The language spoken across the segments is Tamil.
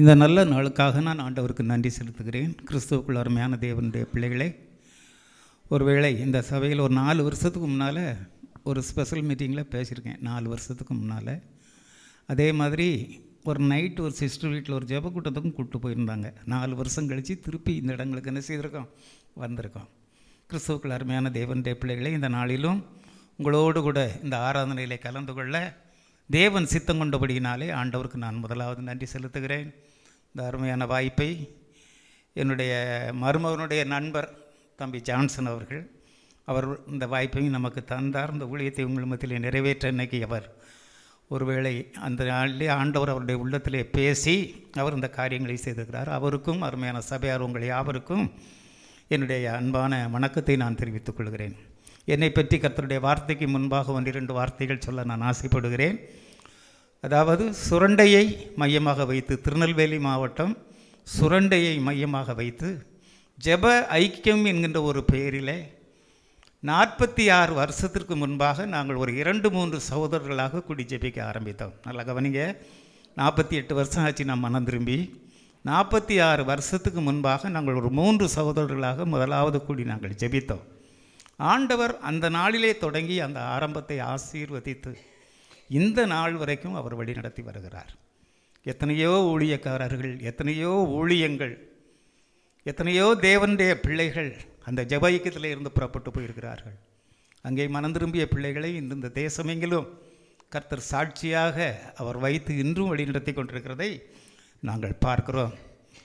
இந்த நல்ல நாளுக்காக நான் ஆண்டவருக்கு நன்றி செலுத்துகிறேன் கிறிஸ்துவுக்குள் அருமையான தேவனுடைய பிள்ளைகளை ஒருவேளை இந்த சபையில் ஒரு நாலு வருஷத்துக்கு முன்னால் ஒரு ஸ்பெஷல் மீட்டிங்கில் பேசியிருக்கேன் நாலு வருஷத்துக்கு முன்னால் அதே மாதிரி ஒரு நைட்டு ஒரு சிஸ்டர் வீட்டில் ஒரு ஜெப கூட்டத்துக்கும் கூப்பிட்டு போயிருந்தாங்க நாலு வருஷம் கழித்து திருப்பி இந்த இடங்களுக்கு என்ன செய்திருக்கோம் வந்திருக்கோம் கிறிஸ்துவுக்குள் அருமையான தேவனுடைய பிள்ளைகளை இந்த நாளிலும் உங்களோடு கூட இந்த ஆராதனையிலே கலந்து கொள்ள தேவன் சித்தம் கொண்டபடியினாலே ஆண்டவருக்கு நான் முதலாவது நன்றி செலுத்துகிறேன் இந்த அருமையான வாய்ப்பை என்னுடைய மருமகனுடைய நண்பர் தம்பி ஜான்சன் அவர்கள் அவர் இந்த வாய்ப்பையும் நமக்கு தந்தார் இந்த ஊழியத்தை உங்கள் மத்தியில் நிறைவேற்ற இன்னைக்கு அவர் ஒருவேளை அந்த நாளிலே ஆண்டவர் அவருடைய உள்ளத்திலே பேசி அவர் இந்த காரியங்களை செய்திருக்கிறார் அவருக்கும் அருமையான சபையார் உங்கள் யாவருக்கும் என்னுடைய அன்பான வணக்கத்தை நான் தெரிவித்துக் கொள்கிறேன் என்னை பற்றி கத்தருடைய வார்த்தைக்கு முன்பாக ஒன்றிரண்டு வார்த்தைகள் சொல்ல நான் ஆசைப்படுகிறேன் அதாவது சுரண்டையை மையமாக வைத்து திருநெல்வேலி மாவட்டம் சுரண்டையை மையமாக வைத்து ஜெப ஐக்கியம் என்கின்ற ஒரு பெயரிலே நாற்பத்தி ஆறு வருஷத்திற்கு முன்பாக நாங்கள் ஒரு இரண்டு மூன்று சகோதரர்களாக கூடி ஜெபிக்க ஆரம்பித்தோம் நல்லா கவனிங்க நாற்பத்தி எட்டு வருஷம் ஆச்சு நான் மனம் திரும்பி நாற்பத்தி ஆறு வருஷத்துக்கு முன்பாக நாங்கள் ஒரு மூன்று சகோதரர்களாக முதலாவது கூடி நாங்கள் ஜெபித்தோம் ஆண்டவர் அந்த நாளிலே தொடங்கி அந்த ஆரம்பத்தை ஆசீர்வதித்து இந்த நாள் வரைக்கும் அவர் வழிநடத்தி வருகிறார் எத்தனையோ ஊழியக்காரர்கள் எத்தனையோ ஊழியங்கள் எத்தனையோ தேவனுடைய பிள்ளைகள் அந்த ஜப இயக்கத்தில் இருந்து புறப்பட்டு போயிருக்கிறார்கள் அங்கே மனந்திரும்பிய பிள்ளைகளை இந்த தேசமெங்கிலும் கர்த்தர் சாட்சியாக அவர் வைத்து இன்றும் வழிநடத்தி கொண்டிருக்கிறதை நாங்கள் பார்க்கிறோம்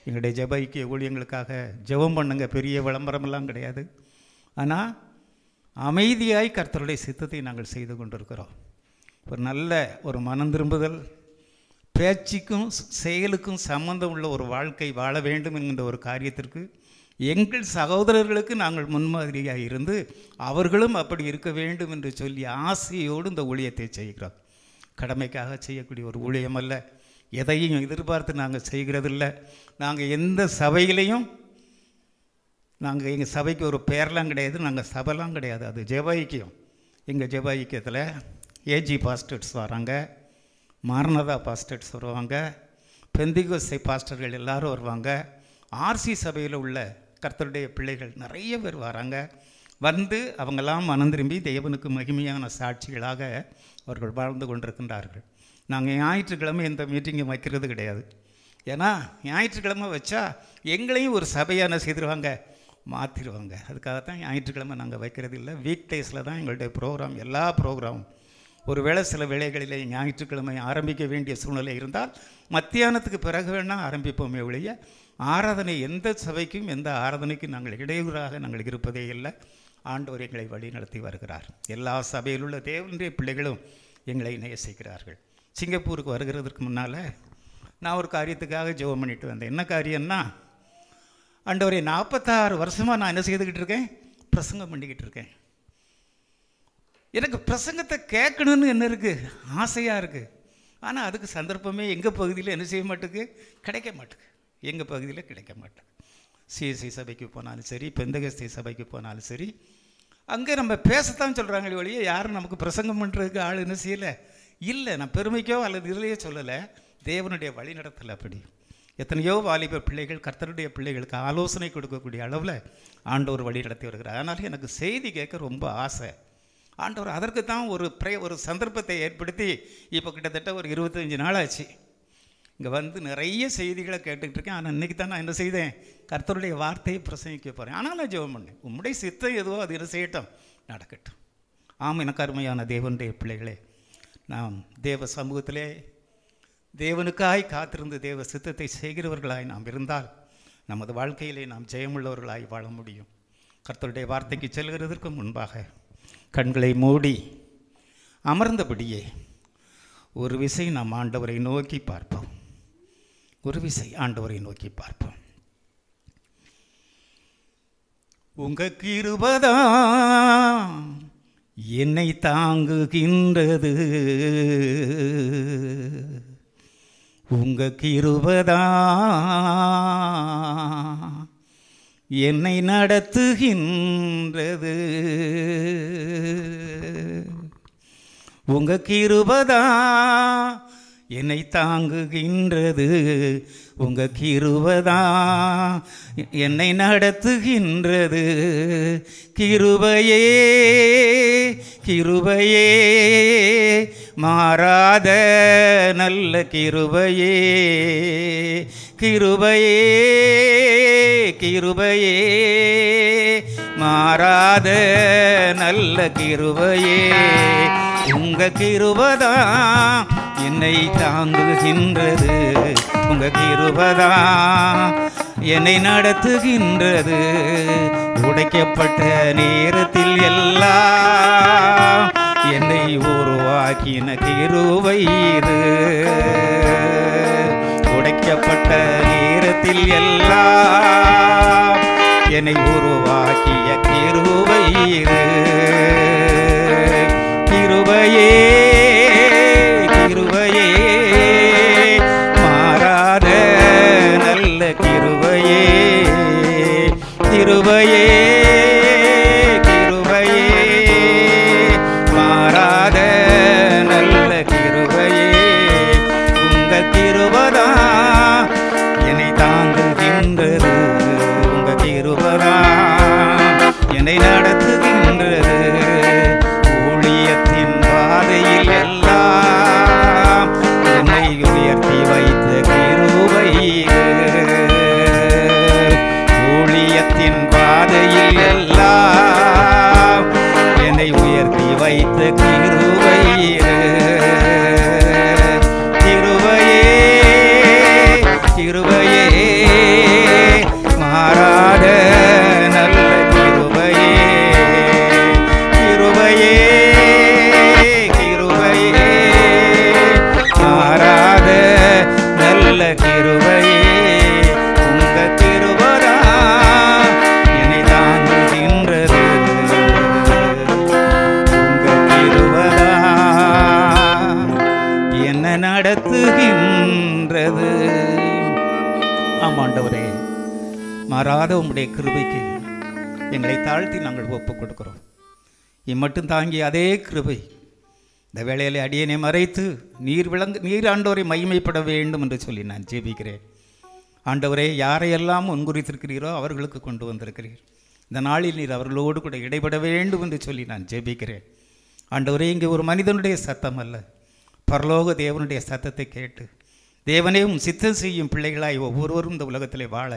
எங்களுடைய ஜப ஊழியங்களுக்காக ஜபம் பண்ணுங்க பெரிய விளம்பரமெல்லாம் கிடையாது ஆனால் அமைதியாய் கர்த்தருடைய சித்தத்தை நாங்கள் செய்து கொண்டிருக்கிறோம் ஒரு நல்ல ஒரு மனம் திரும்புதல் பேச்சுக்கும் செயலுக்கும் சம்மந்தம் உள்ள ஒரு வாழ்க்கை வாழ வேண்டும் என்கின்ற ஒரு காரியத்திற்கு எங்கள் சகோதரர்களுக்கு நாங்கள் முன்மாதிரியாக இருந்து அவர்களும் அப்படி இருக்க வேண்டும் என்று சொல்லி ஆசையோடு இந்த ஊழியத்தை செய்கிறோம் கடமைக்காக செய்யக்கூடிய ஒரு ஊழியம் அல்ல எதையும் எதிர்பார்த்து நாங்கள் செய்கிறதில்ல நாங்கள் எந்த சபையிலையும் நாங்கள் எங்கள் சபைக்கு ஒரு பேரெலாம் கிடையாது நாங்கள் சபைலாம் கிடையாது அது ஜெபாய்க்கியம் எங்கள் ஜெபாய்க்கியத்தில் ஏஜி பாஸ்டர்ஸ் வராங்க மாரநதா பாஸ்டர்ஸ் வருவாங்க பெந்திகோசை பாஸ்டர்கள் எல்லாரும் வருவாங்க ஆர்சி சபையில் உள்ள கர்த்தருடைய பிள்ளைகள் நிறைய பேர் வராங்க வந்து அவங்கெல்லாம் மனம் திரும்பி தேவனுக்கு மகிமையான சாட்சிகளாக அவர்கள் வாழ்ந்து கொண்டிருக்கின்றார்கள் நாங்கள் ஞாயிற்றுக்கிழமை எந்த மீட்டிங்கும் வைக்கிறது கிடையாது ஏன்னா ஞாயிற்றுக்கிழமை வச்சா எங்களையும் ஒரு சபையான செய்திருவாங்க மாற்றிடுவாங்க அதுக்காகத்தான் ஞாயிற்றுக்கிழமை நாங்கள் வைக்கிறது இல்லை வீக் டேஸில் தான் எங்களுடைய ப்ரோக்ராம் எல்லா ப்ரோக்ராமும் ஒருவேளை சில வேளைகளிலே ஞாயிற்றுக்கிழமை ஆரம்பிக்க வேண்டிய சூழ்நிலை இருந்தால் மத்தியானத்துக்கு பிறகு வேணால் ஆரம்பிப்போமே ஒழிய ஆராதனை எந்த சபைக்கும் எந்த ஆராதனைக்கும் நாங்கள் இடையூறாக நாங்கள் இருப்பதே இல்லை ஆண்டோர் எங்களை வழி நடத்தி வருகிறார் எல்லா சபையில் உள்ள தேவனுடைய பிள்ளைகளும் எங்களை நேசிக்கிறார்கள் சிங்கப்பூருக்கு வருகிறதுக்கு முன்னால் நான் ஒரு காரியத்துக்காக ஜெபம் பண்ணிட்டு வந்தேன் என்ன காரியம்னா அண்டவரே நாற்பத்தாறு வருஷமாக நான் என்ன செய்துக்கிட்டு இருக்கேன் பிரசங்கம் பண்ணிக்கிட்டு இருக்கேன் எனக்கு பிரசங்கத்தை கேட்கணும்னு என்ன இருக்குது ஆசையாக இருக்குது ஆனால் அதுக்கு சந்தர்ப்பமே எங்கள் பகுதியில் என்ன செய்ய மாட்டேங்கு கிடைக்க மாட்டேக்கு எங்கள் பகுதியில் கிடைக்க மாட்டேங்கு சிஎஸ்சி சபைக்கு போனாலும் சரி பெந்தகஸ்தி சபைக்கு போனாலும் சரி அங்கே நம்ம பேசத்தான் சொல்கிறாங்களே வழியே யாரும் நமக்கு பிரசங்கம் பண்ணுறதுக்கு ஆள் என்ன செய்யலை இல்லை நான் பெருமைக்கோ அல்லது இதுலையோ சொல்லலை தேவனுடைய வழி நடத்தலை அப்படி எத்தனையோ வாலிப பிள்ளைகள் கர்த்தருடைய பிள்ளைகளுக்கு ஆலோசனை கொடுக்கக்கூடிய அளவில் ஆண்டோர் வழி நடத்தி வருகிறார் அதனால் எனக்கு செய்தி கேட்க ரொம்ப ஆசை ஆண்டவர் அதற்கு தான் ஒரு பிரே ஒரு சந்தர்ப்பத்தை ஏற்படுத்தி இப்போ கிட்டத்தட்ட ஒரு இருபத்தஞ்சி நாள் ஆச்சு இங்கே வந்து நிறைய செய்திகளை கேட்டுக்கிட்டு இருக்கேன் ஆனால் இன்றைக்கி தான் நான் என்ன செய்தேன் கர்த்தருடைய வார்த்தையை பிரசங்கிக்க போகிறேன் ஆனாலும் ஜெபம் பண்ணேன் உம்முடைய சித்தம் எதுவோ அது என்ன செய்யட்டும் நடக்கட்டும் ஆம் எனக்கு அருமையான தேவனுடைய பிள்ளைகளே நாம் தேவ சமூகத்திலே தேவனுக்காய் காத்திருந்து தேவ சித்தத்தை செய்கிறவர்களாய் நாம் இருந்தால் நமது வாழ்க்கையிலே நாம் ஜெயமுள்ளவர்களாய் வாழ முடியும் கர்த்தருடைய வார்த்தைக்கு செல்கிறதற்கு முன்பாக கண்களை மூடி அமர்ந்தபடியே ஒரு விசை நாம் ஆண்டவரை நோக்கி பார்ப்போம் ஒரு விசை ஆண்டவரை நோக்கி பார்ப்போம் உங்க கிருபதா என்னை தாங்குகின்றது உங்க கிருபதா என்னை நடத்துகின்றது உங்க கிருபதா என்னை தாங்குகின்றது உங்கள் கிருபதா என்னை நடத்துகின்றது கிருபையே கிருபையே மாறாத நல்ல கிருபையே கிருபையே கிருபையே மாறாத நல்ல கிருபையே உங்க கிருபதா என்னை தாங்குகின்றது உங்க கிருபதா என்னை நடத்துகின்றது உடைக்கப்பட்ட நேரத்தில் எல்லா என்னை உருவாக்கின கிருவயிறு உடைக்கப்பட்ட நேரத்தில் எல்லா என்னை உருவாக்கிய கிருவை நல்ல கிருபையே கிருபையே உடைய கிருபைக்கு எங்களை தாழ்த்தி நாங்கள் ஒப்பு கொடுக்கிறோம் இம்மட்டும் தாங்கி அதே கிருபை இந்த வேளையில் அடியனை மறைத்து நீர் விளங்கு நீர் ஆண்டோரை மைமைப்பட வேண்டும் என்று சொல்லி நான் ஜெபிக்கிறேன் ஆண்டவரே யாரையெல்லாம் முன்குறித்திருக்கிறீரோ அவர்களுக்கு கொண்டு வந்திருக்கிறீர் இந்த நாளில் நீர் அவர்களோடு கூட இடைபட வேண்டும் என்று சொல்லி நான் ஜெபிக்கிறேன் ஆண்டவரே இங்கே ஒரு மனிதனுடைய சத்தம் அல்ல பரலோக தேவனுடைய சத்தத்தை கேட்டு தேவனையும் சித்தம் செய்யும் பிள்ளைகளாய் ஒவ்வொருவரும் இந்த உலகத்திலே வாழ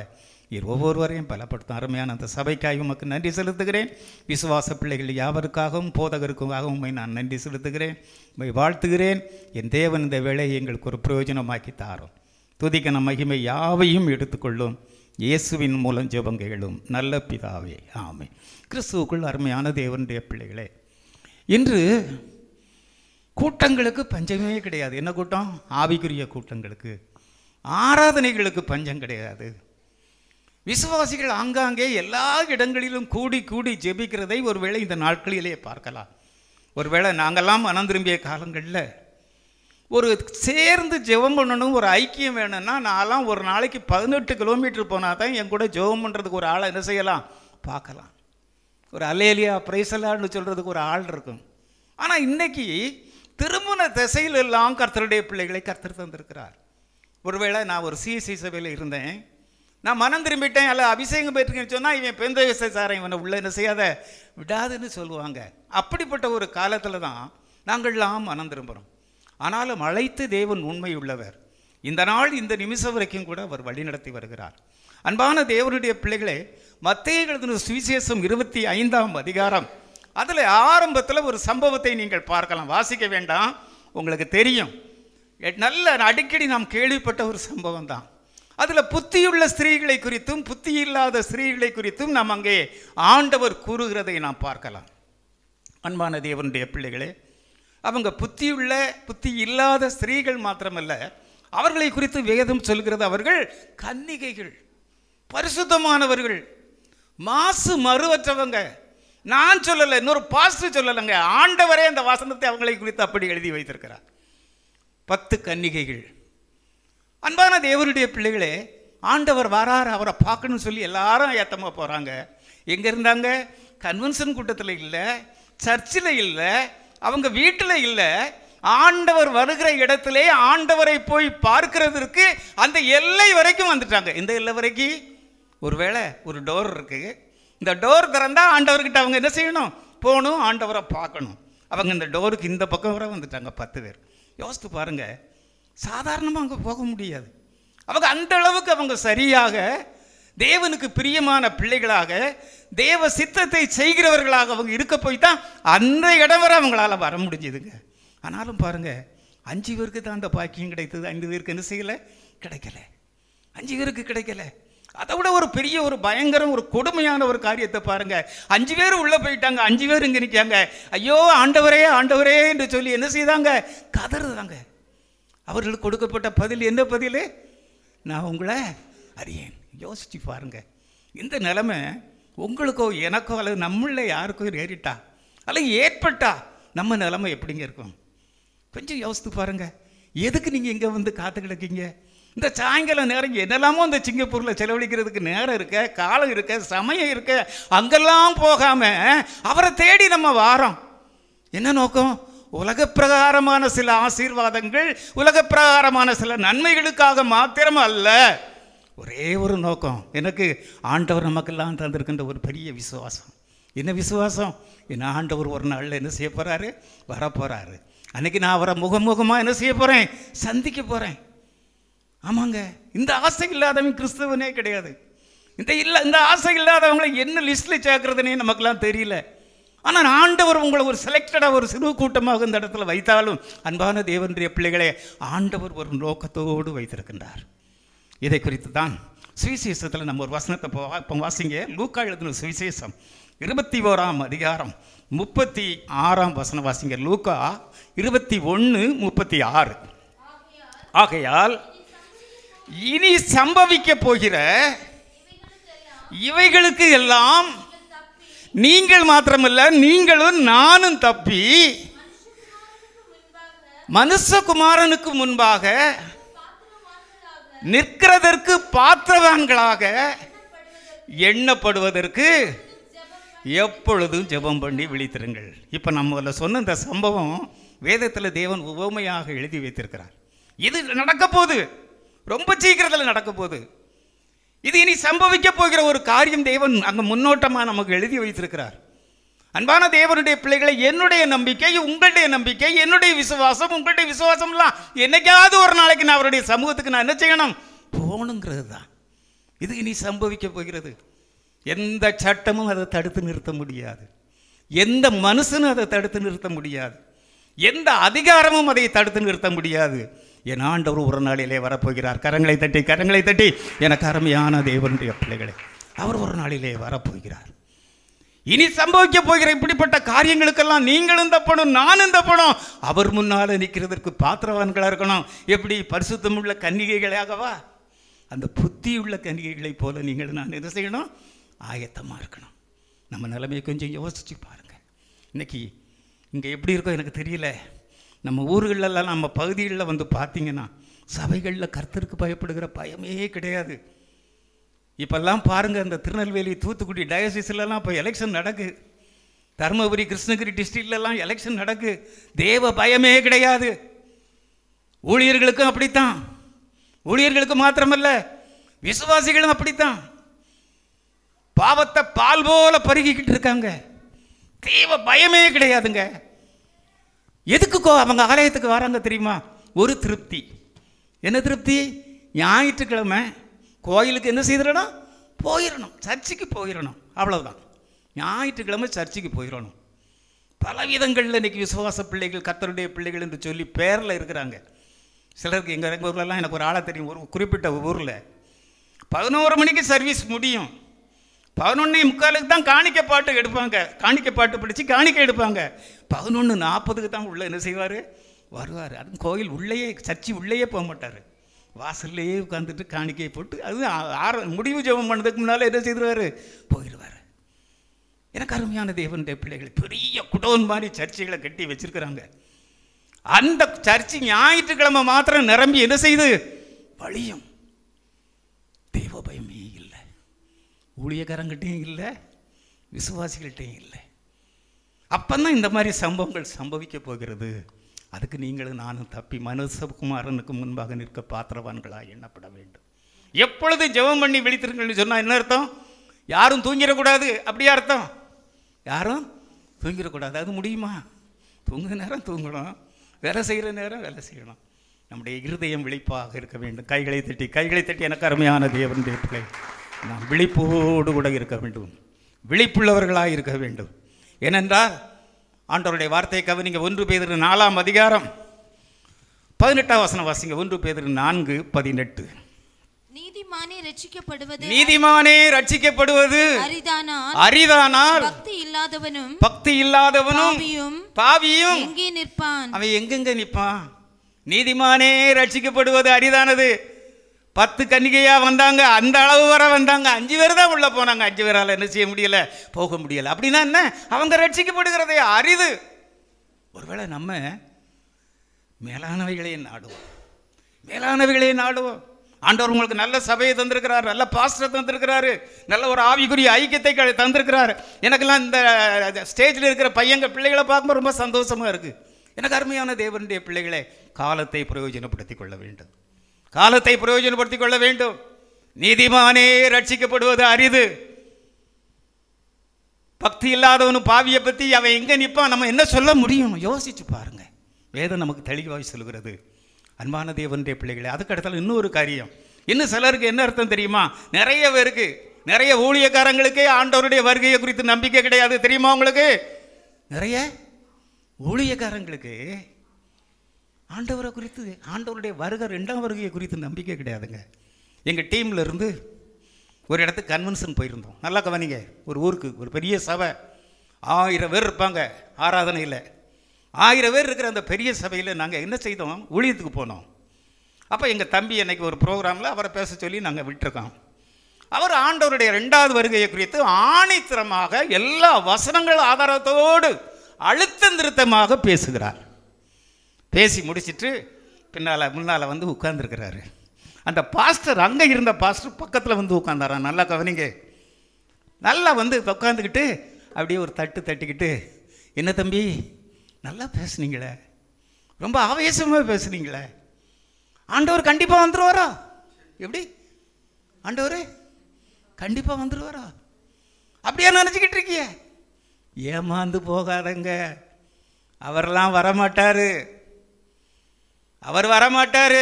இர் ஒவ்வொருவரையும் பலப்படுத்தும் அருமையான அந்த சபைக்காய் உமக்கு நன்றி செலுத்துகிறேன் விசுவாச பிள்ளைகள் யாவருக்காகவும் போதகருக்காகவும் உண்மை நான் நன்றி செலுத்துகிறேன் உண்மை வாழ்த்துகிறேன் என் தேவன் இந்த வேலையை எங்களுக்கு ஒரு பிரயோஜனமாக்கி தாரும் துதிக்க மகிமை யாவையும் எடுத்துக்கொள்ளும் இயேசுவின் மூலம் ஜெபங்கைகளும் நல்ல பிதாவே ஆமை கிறிஸ்துவுக்குள் அருமையான தேவனுடைய பிள்ளைகளே இன்று கூட்டங்களுக்கு பஞ்சமே கிடையாது என்ன கூட்டம் ஆவிக்குரிய கூட்டங்களுக்கு ஆராதனைகளுக்கு பஞ்சம் கிடையாது விசுவாசிகள் ஆங்காங்கே எல்லா இடங்களிலும் கூடி கூடி ஜெபிக்கிறதை ஒருவேளை இந்த நாட்களிலே பார்க்கலாம் ஒருவேளை நாங்கள்லாம் மனம் திரும்பிய காலங்களில் ஒரு சேர்ந்து ஜெபம் பண்ணணும் ஒரு ஐக்கியம் வேணும்னா நான்லாம் ஒரு நாளைக்கு பதினெட்டு கிலோமீட்டர் போனால் தான் என் கூட ஜெபம் பண்ணுறதுக்கு ஒரு ஆளை என்ன செய்யலாம் பார்க்கலாம் ஒரு அலேலியா பிரைசலான்னு சொல்கிறதுக்கு ஒரு ஆள் இருக்கும் ஆனால் இன்றைக்கி திருமண திசையில் எல்லாம் கர்த்தருடைய பிள்ளைகளை கர்த்தர் தந்திருக்கிறார் ஒருவேளை நான் ஒரு சிஎஸ்சி சபையில் இருந்தேன் நான் மனம் திரும்பிட்டேன் அல்ல அபிஷேகம் பெற்றுக்கேன்னு சொன்னால் இவன் பெருந்தேச சாரன் இவனை உள்ளே என்ன செய்யாத விடாதுன்னு சொல்லுவாங்க அப்படிப்பட்ட ஒரு காலத்தில் தான் நாங்கள்லாம் மனம் திரும்புகிறோம் ஆனாலும் அழைத்து தேவன் உண்மை உள்ளவர் இந்த நாள் இந்த நிமிஷம் வரைக்கும் கூட அவர் வழிநடத்தி வருகிறார் அன்பான தேவனுடைய பிள்ளைகளே மத்திய எழுதின சுவிசேஷம் இருபத்தி ஐந்தாம் அதிகாரம் அதில் ஆரம்பத்தில் ஒரு சம்பவத்தை நீங்கள் பார்க்கலாம் வாசிக்க வேண்டாம் உங்களுக்கு தெரியும் நல்ல அடிக்கடி நாம் கேள்விப்பட்ட ஒரு சம்பவம் தான் அதில் புத்தியுள்ள ஸ்திரீகளை குறித்தும் புத்தி இல்லாத ஸ்திரீகளை குறித்தும் நாம் அங்கே ஆண்டவர் கூறுகிறதை நாம் பார்க்கலாம் அன்பான தேவனுடைய பிள்ளைகளே அவங்க புத்தியுள்ள புத்தி இல்லாத ஸ்திரீகள் மாத்திரமல்ல அவர்களை குறித்து வேதம் சொல்கிறது அவர்கள் கன்னிகைகள் பரிசுத்தமானவர்கள் மாசு மறுவற்றவங்க நான் சொல்லலை இன்னொரு பாஸ்டர் சொல்லலைங்க ஆண்டவரே அந்த வாசனத்தை அவங்களை குறித்து அப்படி எழுதி வைத்திருக்கிறார் பத்து கன்னிகைகள் அன்பான தேவருடைய பிள்ளைகளே ஆண்டவர் வரார் அவரை பார்க்கணும்னு சொல்லி எல்லாரும் ஏத்தமாக போகிறாங்க எங்கே இருந்தாங்க கன்வென்ஷன் கூட்டத்தில் இல்லை சர்ச்சில் இல்லை அவங்க வீட்டில் இல்லை ஆண்டவர் வருகிற இடத்திலே ஆண்டவரை போய் பார்க்கிறதுக்கு அந்த எல்லை வரைக்கும் வந்துட்டாங்க இந்த எல்லை வரைக்கும் ஒருவேளை ஒரு டோர் இருக்குது இந்த டோர் திறந்தால் ஆண்டவர்கிட்ட அவங்க என்ன செய்யணும் போகணும் ஆண்டவரை பார்க்கணும் அவங்க இந்த டோருக்கு இந்த பக்கம் வர வந்துட்டாங்க பத்து பேர் யோசித்து பாருங்கள் சாதாரணமாக அங்கே போக முடியாது அவங்க அந்த அளவுக்கு அவங்க சரியாக தேவனுக்கு பிரியமான பிள்ளைகளாக தேவ சித்தத்தை செய்கிறவர்களாக அவங்க இருக்க போய் தான் அந்த இடம் வரை அவங்களால வர முடிஞ்சதுங்க ஆனாலும் பாருங்கள் அஞ்சு பேருக்கு தான் அந்த பாக்கியம் கிடைத்தது ஐந்து பேருக்கு என்ன செய்யலை கிடைக்கல அஞ்சு பேருக்கு கிடைக்கல அதை விட ஒரு பெரிய ஒரு பயங்கரம் ஒரு கொடுமையான ஒரு காரியத்தை பாருங்க அஞ்சு பேர் உள்ளே போயிட்டாங்க அஞ்சு பேர் இங்கே நிற்காங்க ஐயோ ஆண்டவரே ஆண்டவரே என்று சொல்லி என்ன செய்தாங்க கதறுதாங்க அவர்களுக்கு கொடுக்கப்பட்ட பதில் என்ன பதில் நான் உங்களை அறியேன் யோசித்து பாருங்கள் இந்த நிலமை உங்களுக்கோ எனக்கோ அல்லது நம்மள யாருக்கோ ஏறிட்டா அல்லது ஏற்பட்டா நம்ம நிலமை எப்படிங்க இருக்கும் கொஞ்சம் யோசித்து பாருங்கள் எதுக்கு நீங்கள் இங்கே வந்து காத்து கிடக்கீங்க இந்த சாயங்காலம் நேரம் என்னெல்லாமோ இந்த சிங்கப்பூரில் செலவழிக்கிறதுக்கு நேரம் இருக்க காலம் இருக்க சமயம் இருக்க அங்கெல்லாம் போகாமல் அவரை தேடி நம்ம வாரோம் என்ன நோக்கம் உலக பிரகாரமான சில ஆசீர்வாதங்கள் உலக பிரகாரமான சில நன்மைகளுக்காக மாத்திரம் அல்ல ஒரே ஒரு நோக்கம் எனக்கு ஆண்டவர் நமக்கெல்லாம் தந்திருக்கின்ற ஒரு பெரிய விசுவாசம் என்ன விசுவாசம் என் ஆண்டவர் ஒரு நாளில் என்ன செய்ய போகிறாரு வரப்போகிறாரு அன்றைக்கி நான் அவரை முகமுகமாக என்ன செய்ய போகிறேன் சந்திக்க போகிறேன் ஆமாங்க இந்த ஆசை இல்லாதவங்க கிறிஸ்துவனே கிடையாது இந்த இல்லை இந்த ஆசை இல்லாதவங்களை என்ன லிஸ்ட்டில் சேர்க்குறதுனே நமக்கெல்லாம் தெரியல ஆனால் ஆண்டவர் உங்களை ஒரு செலக்டடாக ஒரு சிறு கூட்டமாக இந்த இடத்துல வைத்தாலும் அன்பான தேவனுடைய பிள்ளைகளே ஆண்டவர் ஒரு நோக்கத்தோடு வைத்திருக்கின்றார் இதை குறித்து தான் சுவிசேஷத்தில் நம்ம ஒரு வசனத்தை இப்போ வாசிங்க லூக்கா எழுதின சுவிசேஷம் இருபத்தி ஓராம் அதிகாரம் முப்பத்தி ஆறாம் வசனம் வாசிங்க லூக்கா இருபத்தி ஒன்று முப்பத்தி ஆறு ஆகையால் இனி சம்பவிக்க போகிற இவைகளுக்கு எல்லாம் நீங்கள் மாத்திரமல்ல நீங்களும் நானும் தப்பி மனுஷகுமாரனுக்கு முன்பாக நிற்கிறதற்கு பாத்திரவான்களாக எண்ணப்படுவதற்கு எப்பொழுதும் ஜெபம் பண்ணி விழித்திருங்கள் இப்போ அதில் சொன்ன இந்த சம்பவம் வேதத்தில் தேவன் உவமையாக எழுதி வைத்திருக்கிறார் இது நடக்க போகுது ரொம்ப சீக்கிரத்தில் நடக்க போகுது இது இனி சம்பவிக்க போகிற ஒரு காரியம் தேவன் அங்கே முன்னோட்டமாக நமக்கு எழுதி வைத்திருக்கிறார் அன்பான தேவனுடைய பிள்ளைகளை என்னுடைய நம்பிக்கை உங்களுடைய நம்பிக்கை என்னுடைய விசுவாசம் உங்களுடைய விசுவாசம்லாம் என்னைக்காவது ஒரு நாளைக்கு நான் அவருடைய சமூகத்துக்கு நான் என்ன செய்யணும் போகணுங்கிறது தான் இது இனி சம்பவிக்க போகிறது எந்த சட்டமும் அதை தடுத்து நிறுத்த முடியாது எந்த மனுஷனும் அதை தடுத்து நிறுத்த முடியாது எந்த அதிகாரமும் அதை தடுத்து நிறுத்த முடியாது என் ஆண்டவர் ஒரு நாளிலே வரப்போகிறார் கரங்களை தட்டி கரங்களை தட்டி எனக்கு அருமையான தேவனுடைய பிள்ளைகளை அவர் ஒரு நாளிலே வரப்போகிறார் இனி சம்பவிக்க போகிற இப்படிப்பட்ட காரியங்களுக்கெல்லாம் நீங்கள் இந்த பணம் நான் இந்த பணம் அவர் முன்னால் நிற்கிறதற்கு பாத்திரவான்களாக இருக்கணும் எப்படி பரிசுத்தம் உள்ள கன்னிகைகளாகவா அந்த புத்தி உள்ள கன்னிகைகளைப் போல நீங்கள் நான் என்ன செய்யணும் ஆயத்தமாக இருக்கணும் நம்ம நிலைமையை கொஞ்சம் யோசித்து பாருங்கள் இன்றைக்கி இங்கே எப்படி இருக்கோ எனக்கு தெரியல நம்ம ஊர்களெல்லாம் நம்ம பகுதிகளில் வந்து பார்த்திங்கன்னா சபைகளில் கர்த்தருக்கு பயப்படுகிற பயமே கிடையாது இப்போல்லாம் பாருங்கள் இந்த திருநெல்வேலி தூத்துக்குடி டயசிஸ்லலாம் இப்போ எலெக்ஷன் நடக்கு தருமபுரி கிருஷ்ணகிரி டிஸ்ட்ரிக்ட்லலாம் எலெக்ஷன் நடக்கு தேவ பயமே கிடையாது ஊழியர்களுக்கும் அப்படித்தான் ஊழியர்களுக்கு மாத்திரமல்ல விசுவாசிகளும் அப்படித்தான் பாவத்தை பால் போல பருகிக்கிட்டு இருக்காங்க தேவ பயமே கிடையாதுங்க எதுக்கு கோ அவங்க ஆலயத்துக்கு வராங்க தெரியுமா ஒரு திருப்தி என்ன திருப்தி ஞாயிற்றுக்கிழமை கோயிலுக்கு என்ன செய்திடணும் போயிடணும் சர்ச்சுக்கு போயிடணும் அவ்வளோதான் ஞாயிற்றுக்கிழமை சர்ச்சுக்கு போயிடணும் பல விதங்களில் இன்றைக்கி விசுவாச பிள்ளைகள் கத்தருடைய பிள்ளைகள் என்று சொல்லி பேரில் இருக்கிறாங்க சிலருக்கு எங்கள் எங்கள் ஊர்லலாம் எனக்கு ஒரு ஆளாக தெரியும் ஒரு குறிப்பிட்ட ஊரில் பதினோரு மணிக்கு சர்வீஸ் முடியும் பதினொன்னே முக்காலுக்கு தான் காணிக்க பாட்டு எடுப்பாங்க காணிக்க பாட்டு படித்து காணிக்க எடுப்பாங்க பதினொன்று நாற்பதுக்கு தான் உள்ளே என்ன செய்வார் வருவார் அதுவும் கோயில் உள்ளேயே சர்ச்சி உள்ளேயே போக மாட்டார் வாசல்லையே உட்காந்துட்டு காணிக்கையை போட்டு அது ஆர முடிவு ஜெபம் பண்ணதுக்கு முன்னால் என்ன செய்திருவார் போயிடுவார் எனக்கு அருமையான தேவனுடைய பிள்ளைகள் பெரிய குடோன் மாதிரி சர்ச்சைகளை கட்டி வச்சுருக்கிறாங்க அந்த சர்ச்சி ஞாயிற்றுக்கிழமை மாத்திரம் நிரம்பி என்ன செய்து வழியும் ஊழியக்காரங்கிட்டையும் இல்லை விசுவாசிகள்கிட்டையும் இல்லை அப்போ தான் இந்த மாதிரி சம்பவங்கள் சம்பவிக்க போகிறது அதுக்கு நீங்களும் நானும் தப்பி மனுஷகுமாரனுக்கு முன்பாக நிற்க பாத்திரவான்களாக எண்ணப்பட வேண்டும் எப்பொழுது ஜெபம் பண்ணி விழித்திருங்கள்னு சொன்னால் என்ன அர்த்தம் யாரும் தூங்கிடக்கூடாது அப்படியே அர்த்தம் யாரும் தூங்கிடக்கூடாது அது முடியுமா தூங்குற நேரம் தூங்கணும் வேலை செய்கிற நேரம் வேலை செய்யணும் நம்முடைய இருதயம் விழிப்பாக இருக்க வேண்டும் கைகளை தட்டி கைகளை தட்டி எனக்கு அருமையான தேவன் தேப்பிள்ளை நாம் விழிப்போடு கூட இருக்க வேண்டும் விழிப்புள்ளவர்களாக இருக்க வேண்டும் ஏனென்றால் ஆண்டவருடைய வார்த்தையை கவனிங்க ஒன்று பேதிரு நாலாம் அதிகாரம் பதினெட்டாம் வசனம் வாசிங்க ஒன்று பேதிரு நான்கு பதினெட்டு நீதிமானே ரட்சிக்கப்படுவது நீதிமானே ரட்சிக்கப்படுவது அரிதானால் அரிதானால் பக்தி இல்லாதவனும் பக்தி இல்லாதவனும் பாவியும் பாவியும் எங்கே நிற்பான் அவன் எங்கெங்க நிற்பான் நீதிமானே ரட்சிக்கப்படுவது அரிதானது பத்து கன்னிகையாக வந்தாங்க அந்த அளவு வர வந்தாங்க அஞ்சு பேர் தான் உள்ளே போனாங்க அஞ்சு பேரால் என்ன செய்ய முடியலை போக முடியலை அப்படின்னா என்ன அவங்க ரட்சிக்கப்படுகிறதே அரிது ஒருவேளை நம்ம மேலானவைகளே நாடுவோம் மேலானவைகளே நாடுவோம் ஆண்டவர் உங்களுக்கு நல்ல சபையை தந்திருக்கிறார் நல்ல பாஸ்டரை தந்திருக்கிறாரு நல்ல ஒரு ஆவிக்குரிய ஐக்கியத்தை தந்திருக்கிறார் எனக்கெல்லாம் இந்த ஸ்டேஜில் இருக்கிற பையங்க பிள்ளைகளை பார்க்கும்போது ரொம்ப சந்தோஷமாக இருக்குது எனக்கு அருமையான தேவனுடைய பிள்ளைகளை காலத்தை பிரயோஜனப்படுத்தி கொள்ள வேண்டும் காலத்தை பிரயோஜனப்படுத்திக் கொள்ள வேண்டும் நீதிமானே ரட்சிக்கப்படுவது அரிது பக்தி இல்லாதவனும் பாவியை பற்றி அவன் எங்கே நிற்பான் நம்ம என்ன சொல்ல முடியும் யோசிச்சு பாருங்க வேதம் நமக்கு தெளிவாக சொல்கிறது அன்பான தேவனுடைய பிள்ளைகளை அதுக்கடுத்தால் இன்னொரு காரியம் இன்னும் சிலருக்கு என்ன அர்த்தம் தெரியுமா நிறைய பேருக்கு நிறைய ஊழியக்காரங்களுக்கே ஆண்டவருடைய வருகையை குறித்து நம்பிக்கை கிடையாது தெரியுமா உங்களுக்கு நிறைய ஊழியக்காரங்களுக்கு ஆண்டவரை குறித்து ஆண்டவருடைய வருகை ரெண்டாம் வருகையை குறித்து நம்பிக்கை கிடையாதுங்க எங்கள் டீமில் இருந்து ஒரு இடத்துக்கு கன்வென்ஷன் போயிருந்தோம் நல்லா கவனிங்க ஒரு ஊருக்கு ஒரு பெரிய சபை ஆயிரம் பேர் இருப்பாங்க ஆராதனையில் ஆயிரம் பேர் இருக்கிற அந்த பெரிய சபையில் நாங்கள் என்ன செய்தோம் ஊழியத்துக்கு போனோம் அப்போ எங்கள் தம்பி அன்னைக்கு ஒரு ப்ரோக்ராமில் அவரை பேச சொல்லி நாங்கள் விட்டுருக்கோம் அவர் ஆண்டவருடைய ரெண்டாவது வருகையை குறித்து ஆணித்திரமாக எல்லா வசனங்கள் ஆதாரத்தோடு அழுத்தந்திருத்தமாக பேசுகிறார் பேசி முடிச்சுட்டு பின்னால் முன்னால் வந்து உட்கார்ந்துருக்கிறாரு அந்த பாஸ்டர் அங்கே இருந்த பாஸ்டர் பக்கத்தில் வந்து உட்காந்தாரா நல்லா கவனிங்க நல்லா வந்து உட்காந்துக்கிட்டு அப்படியே ஒரு தட்டு தட்டிக்கிட்டு என்ன தம்பி நல்லா பேசுனீங்களே ரொம்ப ஆவேசமாக பேசுனீங்களே ஆண்டவர் கண்டிப்பாக வந்துடுவாரா எப்படி ஆண்டவர் கண்டிப்பாக வந்துடுவாரா அப்படியே நினச்சிக்கிட்டு இருக்கிய ஏமாந்து போகாதங்க அவரெல்லாம் வரமாட்டார் அவர் வரமாட்டார்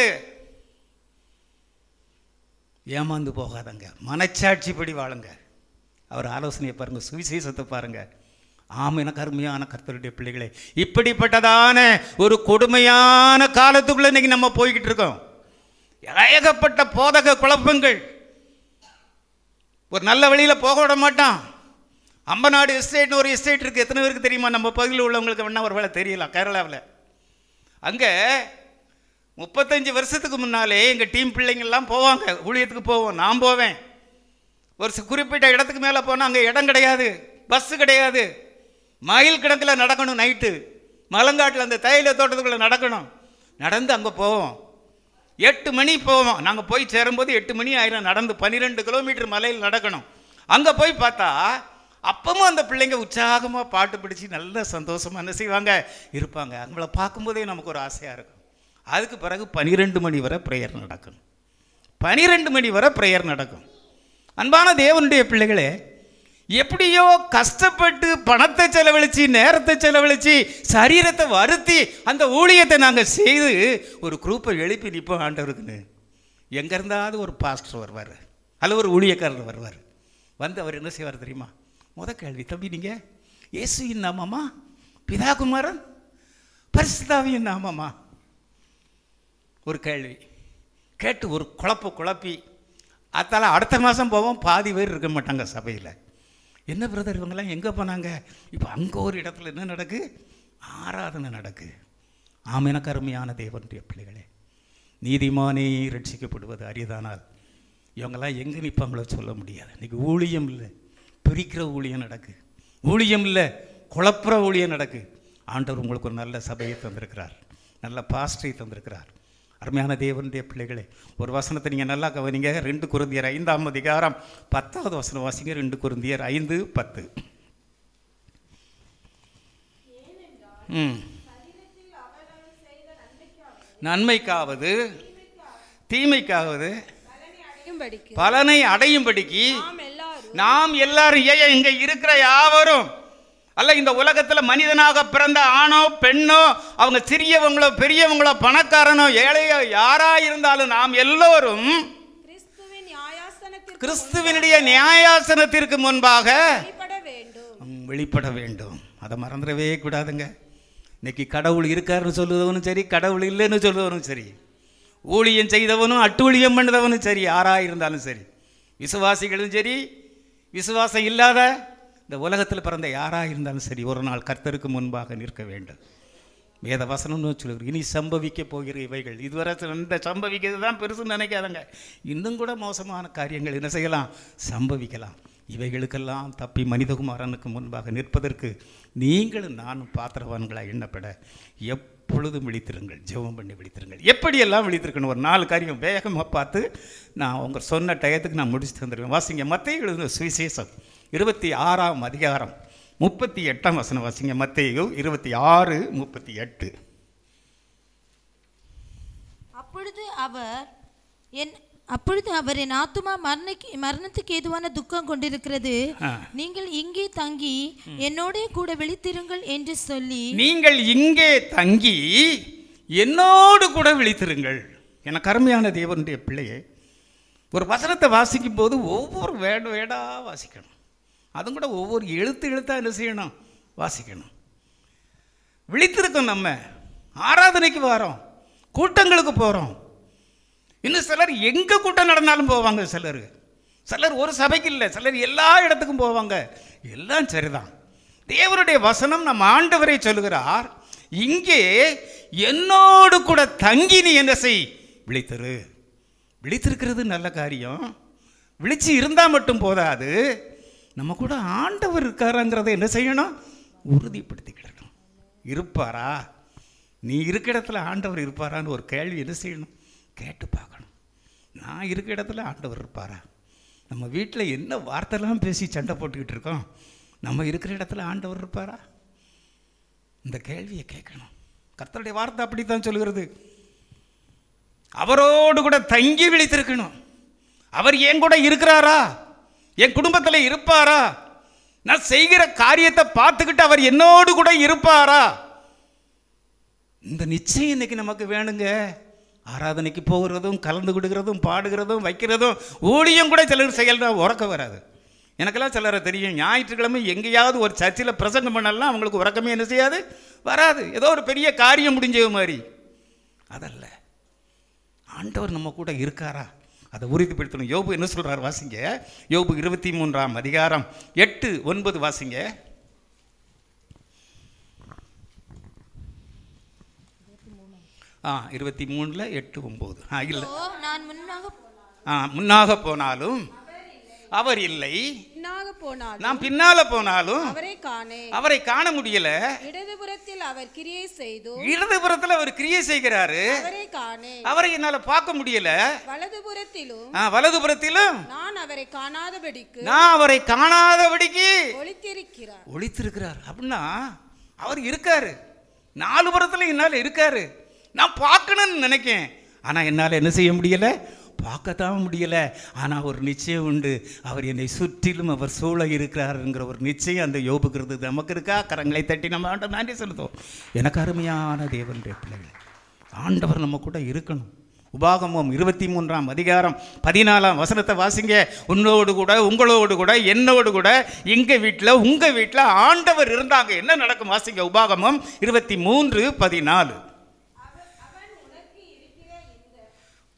ஏமாந்து போகாதங்க மனச்சாட்சிப்படி வாழுங்க அவர் ஆலோசனையை பாருங்கள் சுவிசேஷத்தை பாருங்கள் ஆமின கருமையான கர்த்தருடைய பிள்ளைகளே இப்படிப்பட்டதான ஒரு கொடுமையான காலத்துக்குள்ளே இன்றைக்கி நம்ம போய்கிட்டு இருக்கோம் ஏகப்பட்ட போதக குழப்பங்கள் ஒரு நல்ல வழியில் போக விட மாட்டான் அம்பநாடு எஸ்டேட்னு ஒரு எஸ்டேட் இருக்குது எத்தனை பேருக்கு தெரியுமா நம்ம பகுதியில் உள்ளவங்களுக்கு வேணால் ஒரு வேலை தெரியலாம் கேரளாவில் அங்கே முப்பத்தஞ்சு வருஷத்துக்கு முன்னாலே எங்கள் டீம் பிள்ளைங்கள்லாம் போவாங்க ஊழியத்துக்கு போவோம் நான் போவேன் ஒரு குறிப்பிட்ட இடத்துக்கு மேலே போனால் அங்கே இடம் கிடையாது பஸ்ஸு கிடையாது மயில் கிணக்கில் நடக்கணும் நைட்டு மலங்காட்டில் அந்த தைல தோட்டத்துக்குள்ளே நடக்கணும் நடந்து அங்கே போவோம் எட்டு மணி போவோம் நாங்கள் போய் சேரும்போது எட்டு மணி ஆயிரம் நடந்து பன்னிரெண்டு கிலோமீட்டர் மலையில் நடக்கணும் அங்கே போய் பார்த்தா அப்பவும் அந்த பிள்ளைங்க உற்சாகமாக பாட்டு பிடிச்சி நல்ல சந்தோஷமாக என்ன செய்வாங்க இருப்பாங்க அவங்கள பார்க்கும்போதே நமக்கு ஒரு ஆசையாக இருக்கும் அதுக்கு பிறகு பனிரெண்டு மணி வரை ப்ரேயர் நடக்கும் பனிரெண்டு மணி வரை ப்ரேயர் நடக்கும் அன்பான தேவனுடைய பிள்ளைகளே எப்படியோ கஷ்டப்பட்டு பணத்தை செலவழித்து நேரத்தை செலவழித்து சரீரத்தை வருத்தி அந்த ஊழியத்தை நாங்கள் செய்து ஒரு குரூப்பை எழுப்பி நிற்போம் ஆண்டவருக்குன்னு எங்கே இருந்தாவது ஒரு பாஸ்டர் வருவார் அல்ல ஒரு ஊழியக்காரர் வருவார் வந்து அவர் என்ன செய்வார் தெரியுமா முத கேள்வி தம்பி நீங்கள் இயேசுவின் நாமமா பிதாகுமாரன் பரிசுதாவின் நாமமா ஒரு கேள்வி கேட்டு ஒரு குழப்ப குழப்பி அதால் அடுத்த மாதம் போவோம் பாதி பேர் இருக்க மாட்டாங்க சபையில் என்ன பிரதர் இவங்கெல்லாம் எங்கே போனாங்க இப்போ அங்கே ஒரு இடத்துல என்ன நடக்கு ஆராதனை நடக்கு ஆமென கருமையான தேவனுடைய பிள்ளைகளே நீதிமானே ரட்சிக்கப்படுவது அரிதானால் இவங்கெல்லாம் எங்கே நிற்பாங்களோ சொல்ல முடியாது இன்றைக்கி ஊழியம் இல்லை பிரிக்கிற ஊழியம் நடக்கு ஊழியம் இல்லை குழப்புற ஊழியம் நடக்கு ஆண்டவர் உங்களுக்கு ஒரு நல்ல சபையை தந்திருக்கிறார் நல்ல பாஸ்டரை தந்திருக்கிறார் அருமையான தேவனுடைய பிள்ளைகளே ஒரு வசனத்தை நீங்கள் நல்லா கவனிங்க ரெண்டு குருந்தியர் ஐந்தாம் அதிகாரம் பத்தாவது வசனம் வாசிங்க ரெண்டு குருந்தியர் ஐந்து பத்து நன்மைக்காவது தீமைக்காவது பலனை அடையும்படிக்கு நாம் எல்லாரும் ஏன் இங்க இருக்கிற யாவரும் அல்ல இந்த உலகத்தில் மனிதனாக பிறந்த ஆணோ பெண்ணோ அவங்க சிறியவங்களோ பெரியவங்களோ பணக்காரனோ ஏழையோ யாராக இருந்தாலும் நாம் எல்லோரும் கிறிஸ்துவனுடைய நியாயாசனத்திற்கு முன்பாக வெளிப்பட வேண்டும் அதை மறந்துடவே கூடாதுங்க இன்னைக்கு கடவுள் இருக்காருன்னு சொல்லுவதும் சரி கடவுள் இல்லைன்னு சொல்லுவதும் சரி ஊழியம் செய்தவனும் அட்டூழியம் பண்ணதவனும் சரி யாராக இருந்தாலும் சரி விசுவாசிகளும் சரி விசுவாசம் இல்லாத இந்த உலகத்தில் பிறந்த யாராக இருந்தாலும் சரி ஒரு நாள் கர்த்தருக்கு முன்பாக நிற்க வேண்டும் வேத வசனம்னு சொல்லுவார் இனி சம்பவிக்க போகிற இவைகள் இதுவரை இந்த சம்பவிக்கிறது தான் பெருசுன்னு நினைக்காதங்க இன்னும் கூட மோசமான காரியங்கள் என்ன செய்யலாம் சம்பவிக்கலாம் இவைகளுக்கெல்லாம் தப்பி மனிதகுமாரனுக்கு முன்பாக நிற்பதற்கு நீங்களும் நானும் பாத்திரவான்களாக எண்ணப்பட எப்பொழுதும் விழித்திருங்கள் ஜெபம் பண்ணி விழித்திருங்கள் எப்படியெல்லாம் விழித்திருக்கணும் ஒரு நாலு காரியம் வேகமாக பார்த்து நான் அவங்க சொன்ன டயத்துக்கு நான் முடிச்சு தந்துடுவேன் வாசிங்க மற்ற எழுதுன சுவிசேஷம் இருபத்தி ஆறாம் அதிகாரம் முப்பத்தி எட்டாம் வசனம் வசிங்க மத்தேயு இருபத்தி ஆறு முப்பத்தி எட்டு அப்பொழுது அவர் என் அப்பொழுது அவர் என் ஆத்துமா மரணக்கு மரணத்துக்கு ஏதுவான துக்கம் கொண்டிருக்கிறது நீங்கள் இங்கே தங்கி என்னோட கூட விழித்திருங்கள் என்று சொல்லி நீங்கள் இங்கே தங்கி என்னோடு கூட விழித்திருங்கள் எனக்கு கருமையான தேவனுடைய பிள்ளையே ஒரு வசனத்தை வாசிக்கும் போது ஒவ்வொரு வேட வேடாக வாசிக்கணும் அதுவும் கூட ஒவ்வொரு எழுத்து எழுத்தாக என்ன செய்யணும் வாசிக்கணும் விழித்திருக்கோம் நம்ம ஆராதனைக்கு வரோம் கூட்டங்களுக்கு போகிறோம் இன்னும் சிலர் எங்கே கூட்டம் நடந்தாலும் போவாங்க சிலர் சிலர் ஒரு சபைக்கு இல்லை சிலர் எல்லா இடத்துக்கும் போவாங்க எல்லாம் சரிதான் தேவனுடைய வசனம் நம்ம ஆண்டவரை சொல்கிறார் இங்கே என்னோடு கூட தங்கி நீ என்ன செய் விழித்திரு விழித்திருக்கிறது நல்ல காரியம் விழிச்சு இருந்தால் மட்டும் போதாது நம்ம கூட ஆண்டவர் இருக்காராங்கிறத என்ன செய்யணும் உறுதிப்படுத்திக்கிடணும் இருப்பாரா நீ இருக்க இடத்துல ஆண்டவர் இருப்பாரான்னு ஒரு கேள்வி என்ன செய்யணும் கேட்டு பார்க்கணும் நான் இருக்க இடத்துல ஆண்டவர் இருப்பாரா நம்ம வீட்டில் என்ன வார்த்தைலாம் பேசி சண்டை போட்டுக்கிட்டு இருக்கோம் நம்ம இருக்கிற இடத்துல ஆண்டவர் இருப்பாரா இந்த கேள்வியை கேட்கணும் கர்த்தருடைய வார்த்தை அப்படி தான் சொல்கிறது அவரோடு கூட தங்கி விழித்திருக்கணும் அவர் ஏன் கூட இருக்கிறாரா என் குடும்பத்தில் இருப்பாரா நான் செய்கிற காரியத்தை பார்த்துக்கிட்டு அவர் என்னோடு கூட இருப்பாரா இந்த நிச்சயம் இன்னைக்கு நமக்கு வேணுங்க ஆராதனைக்கு போகிறதும் கலந்து கொடுக்கிறதும் பாடுகிறதும் வைக்கிறதும் ஊழியம் கூட சிலர் செயல்னா உறக்க வராது எனக்கெல்லாம் சிலரை தெரியும் ஞாயிற்றுக்கிழமை எங்கேயாவது ஒரு சர்ச்சில் பிரசங்கம் பண்ணலாம் அவங்களுக்கு உறக்கமே என்ன செய்யாது வராது ஏதோ ஒரு பெரிய காரியம் முடிஞ்ச மாதிரி அதல்ல ஆண்டவர் நம்ம கூட இருக்காரா அதை உறுதிப்படுத்தணும் யோபு என்ன சொல்கிறார் வாசிங்க யோபு இருபத்தி மூன்றாம் அதிகாரம் எட்டு ஒன்பது வாசிங்க ஆ இருபத்தி மூணில் எட்டு ஒம்பது ஆ இல்லை நான் முன்னாக ஆ முன்னாக போனாலும் அவர் இல்லை போனாலும் நாம் பின்னால போனாலும் அவரை காணே அவரை காண முடியல இடதுபுறத்தில் அவர் கிரியை செய்து இடதுபுறத்தில் அவர் கிரியை செய்கிறாரு அவரை காணே அவரை என்னால பார்க்க முடியல வலதுபுறத்திலும் வலதுபுறத்திலும் நான் அவரை காணாதபடிக்கு நான் அவரை காணாதபடிக்கு ஒழித்திருக்கிறார் ஒழித்திருக்கிறார் அப்படின்னா அவர் இருக்காரு நாலு புறத்துல என்னால் இருக்காரு நான் பார்க்கணும்னு நினைக்கேன் ஆனா என்னால என்ன செய்ய முடியலை பார்க்கத்தான் முடியலை ஆனால் ஒரு நிச்சயம் உண்டு அவர் என்னை சுற்றிலும் அவர் சூழ இருக்கிறாருங்கிற ஒரு நிச்சயம் அந்த யோபுக்கிறது நமக்கு இருக்கா கரங்களை தட்டி நம்ம ஆண்ட நன்றி செலுத்தும் எனக்கு அருமையான தேவனுடைய பிள்ளைகள் ஆண்டவர் நம்ம கூட இருக்கணும் உபாகமம் இருபத்தி மூன்றாம் அதிகாரம் பதினாலாம் வசனத்தை வாசிங்க உன்னோடு கூட உங்களோடு கூட என்னோடு கூட எங்கள் வீட்டில் உங்கள் வீட்டில் ஆண்டவர் இருந்தாங்க என்ன நடக்கும் வாசிங்க உபாகமம் இருபத்தி மூன்று பதினாலு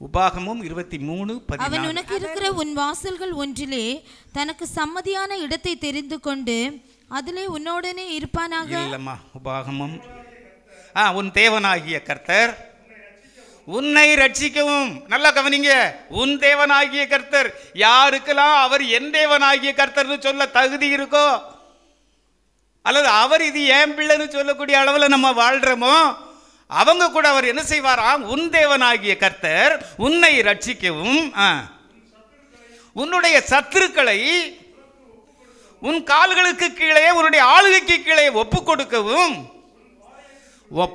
உபாகமும் இருபத்தி மூணு அவன் உனக்கு இருக்கிற உன் வாசல்கள் ஒன்றிலே தனக்கு சம்மதியான இடத்தை தெரிந்து கொண்டு அதிலே உன்னோடனே இருப்பானாக இல்லம்மா உபாகமும் ஆ உன் தேவனாகிய கர்த்தர் உன்னை ரட்சிக்கவும் நல்லா கவனிங்க உன் தேவனாகிய கர்த்தர் யாருக்கெல்லாம் அவர் என் தேவனாகிய கர்த்தர்னு சொல்ல தகுதி இருக்கோ அல்லது அவர் இது ஏன் பிள்ளைன்னு சொல்லக்கூடிய அளவில் நம்ம வாழ்கிறோமோ அவங்க கூட அவர் என்ன செய்வாராம் உன் தேவனாகிய கர்த்தர் உன்னை ரட்சிக்கவும் உன்னுடைய சத்துருக்களை உன் கால்களுக்கு கீழே உன்னுடைய ஆளுகைக்கு கீழே ஒப்பு கொடுக்கவும்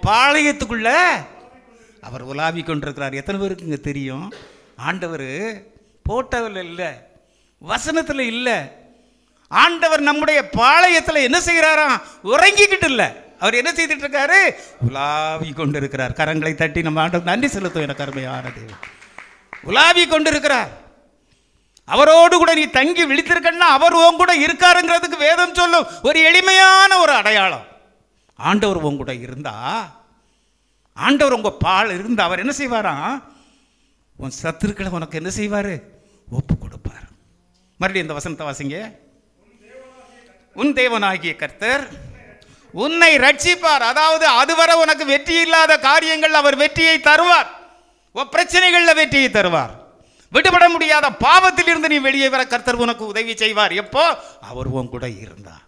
பாளையத்துக்குள்ள அவர் உலாவி கொண்டிருக்கிறார் எத்தனை பேருக்குங்க தெரியும் ஆண்டவர் போட்டவில் இல்லை வசனத்தில் இல்லை ஆண்டவர் நம்முடைய பாளையத்தில் என்ன செய்கிறாராம் உறங்கிக்கிட்டு இல்லை அவர் என்ன செய்துட்டு இருக்காரு உலாவி கொண்டிருக்கிறார் கரங்களை தட்டி நம்ம ஆண்டவர் நன்றி செலுத்தும் என கருமையான தேவன் உலாவி கொண்டிருக்கிறார் அவரோடு கூட நீ தங்கி விழித்திருக்கன்னா அவர் உன் கூட இருக்காருங்கிறதுக்கு வேதம் சொல்லும் ஒரு எளிமையான ஒரு அடையாளம் ஆண்டவர் உன் கூட இருந்தா ஆண்டவர் உங்கள் பால் இருந்த அவர் என்ன செய்வாராம் உன் சத்துருக்களை உனக்கு என்ன செய்வார் ஒப்பு கொடுப்பார் மறுபடியும் இந்த வசனத்தை வாசிங்க உன் தேவனாகிய கர்த்தர் உன்னை ரட்சிப்பார் அதாவது அதுவரை உனக்கு வெற்றி இல்லாத காரியங்கள் அவர் வெற்றியை தருவார் பிரச்சனைகளில் வெற்றியை தருவார் விடுபட முடியாத பாவத்திலிருந்து நீ வெளியே வர கர்த்தர் உனக்கு உதவி செய்வார் எப்போ அவர் உன் கூட இருந்தார்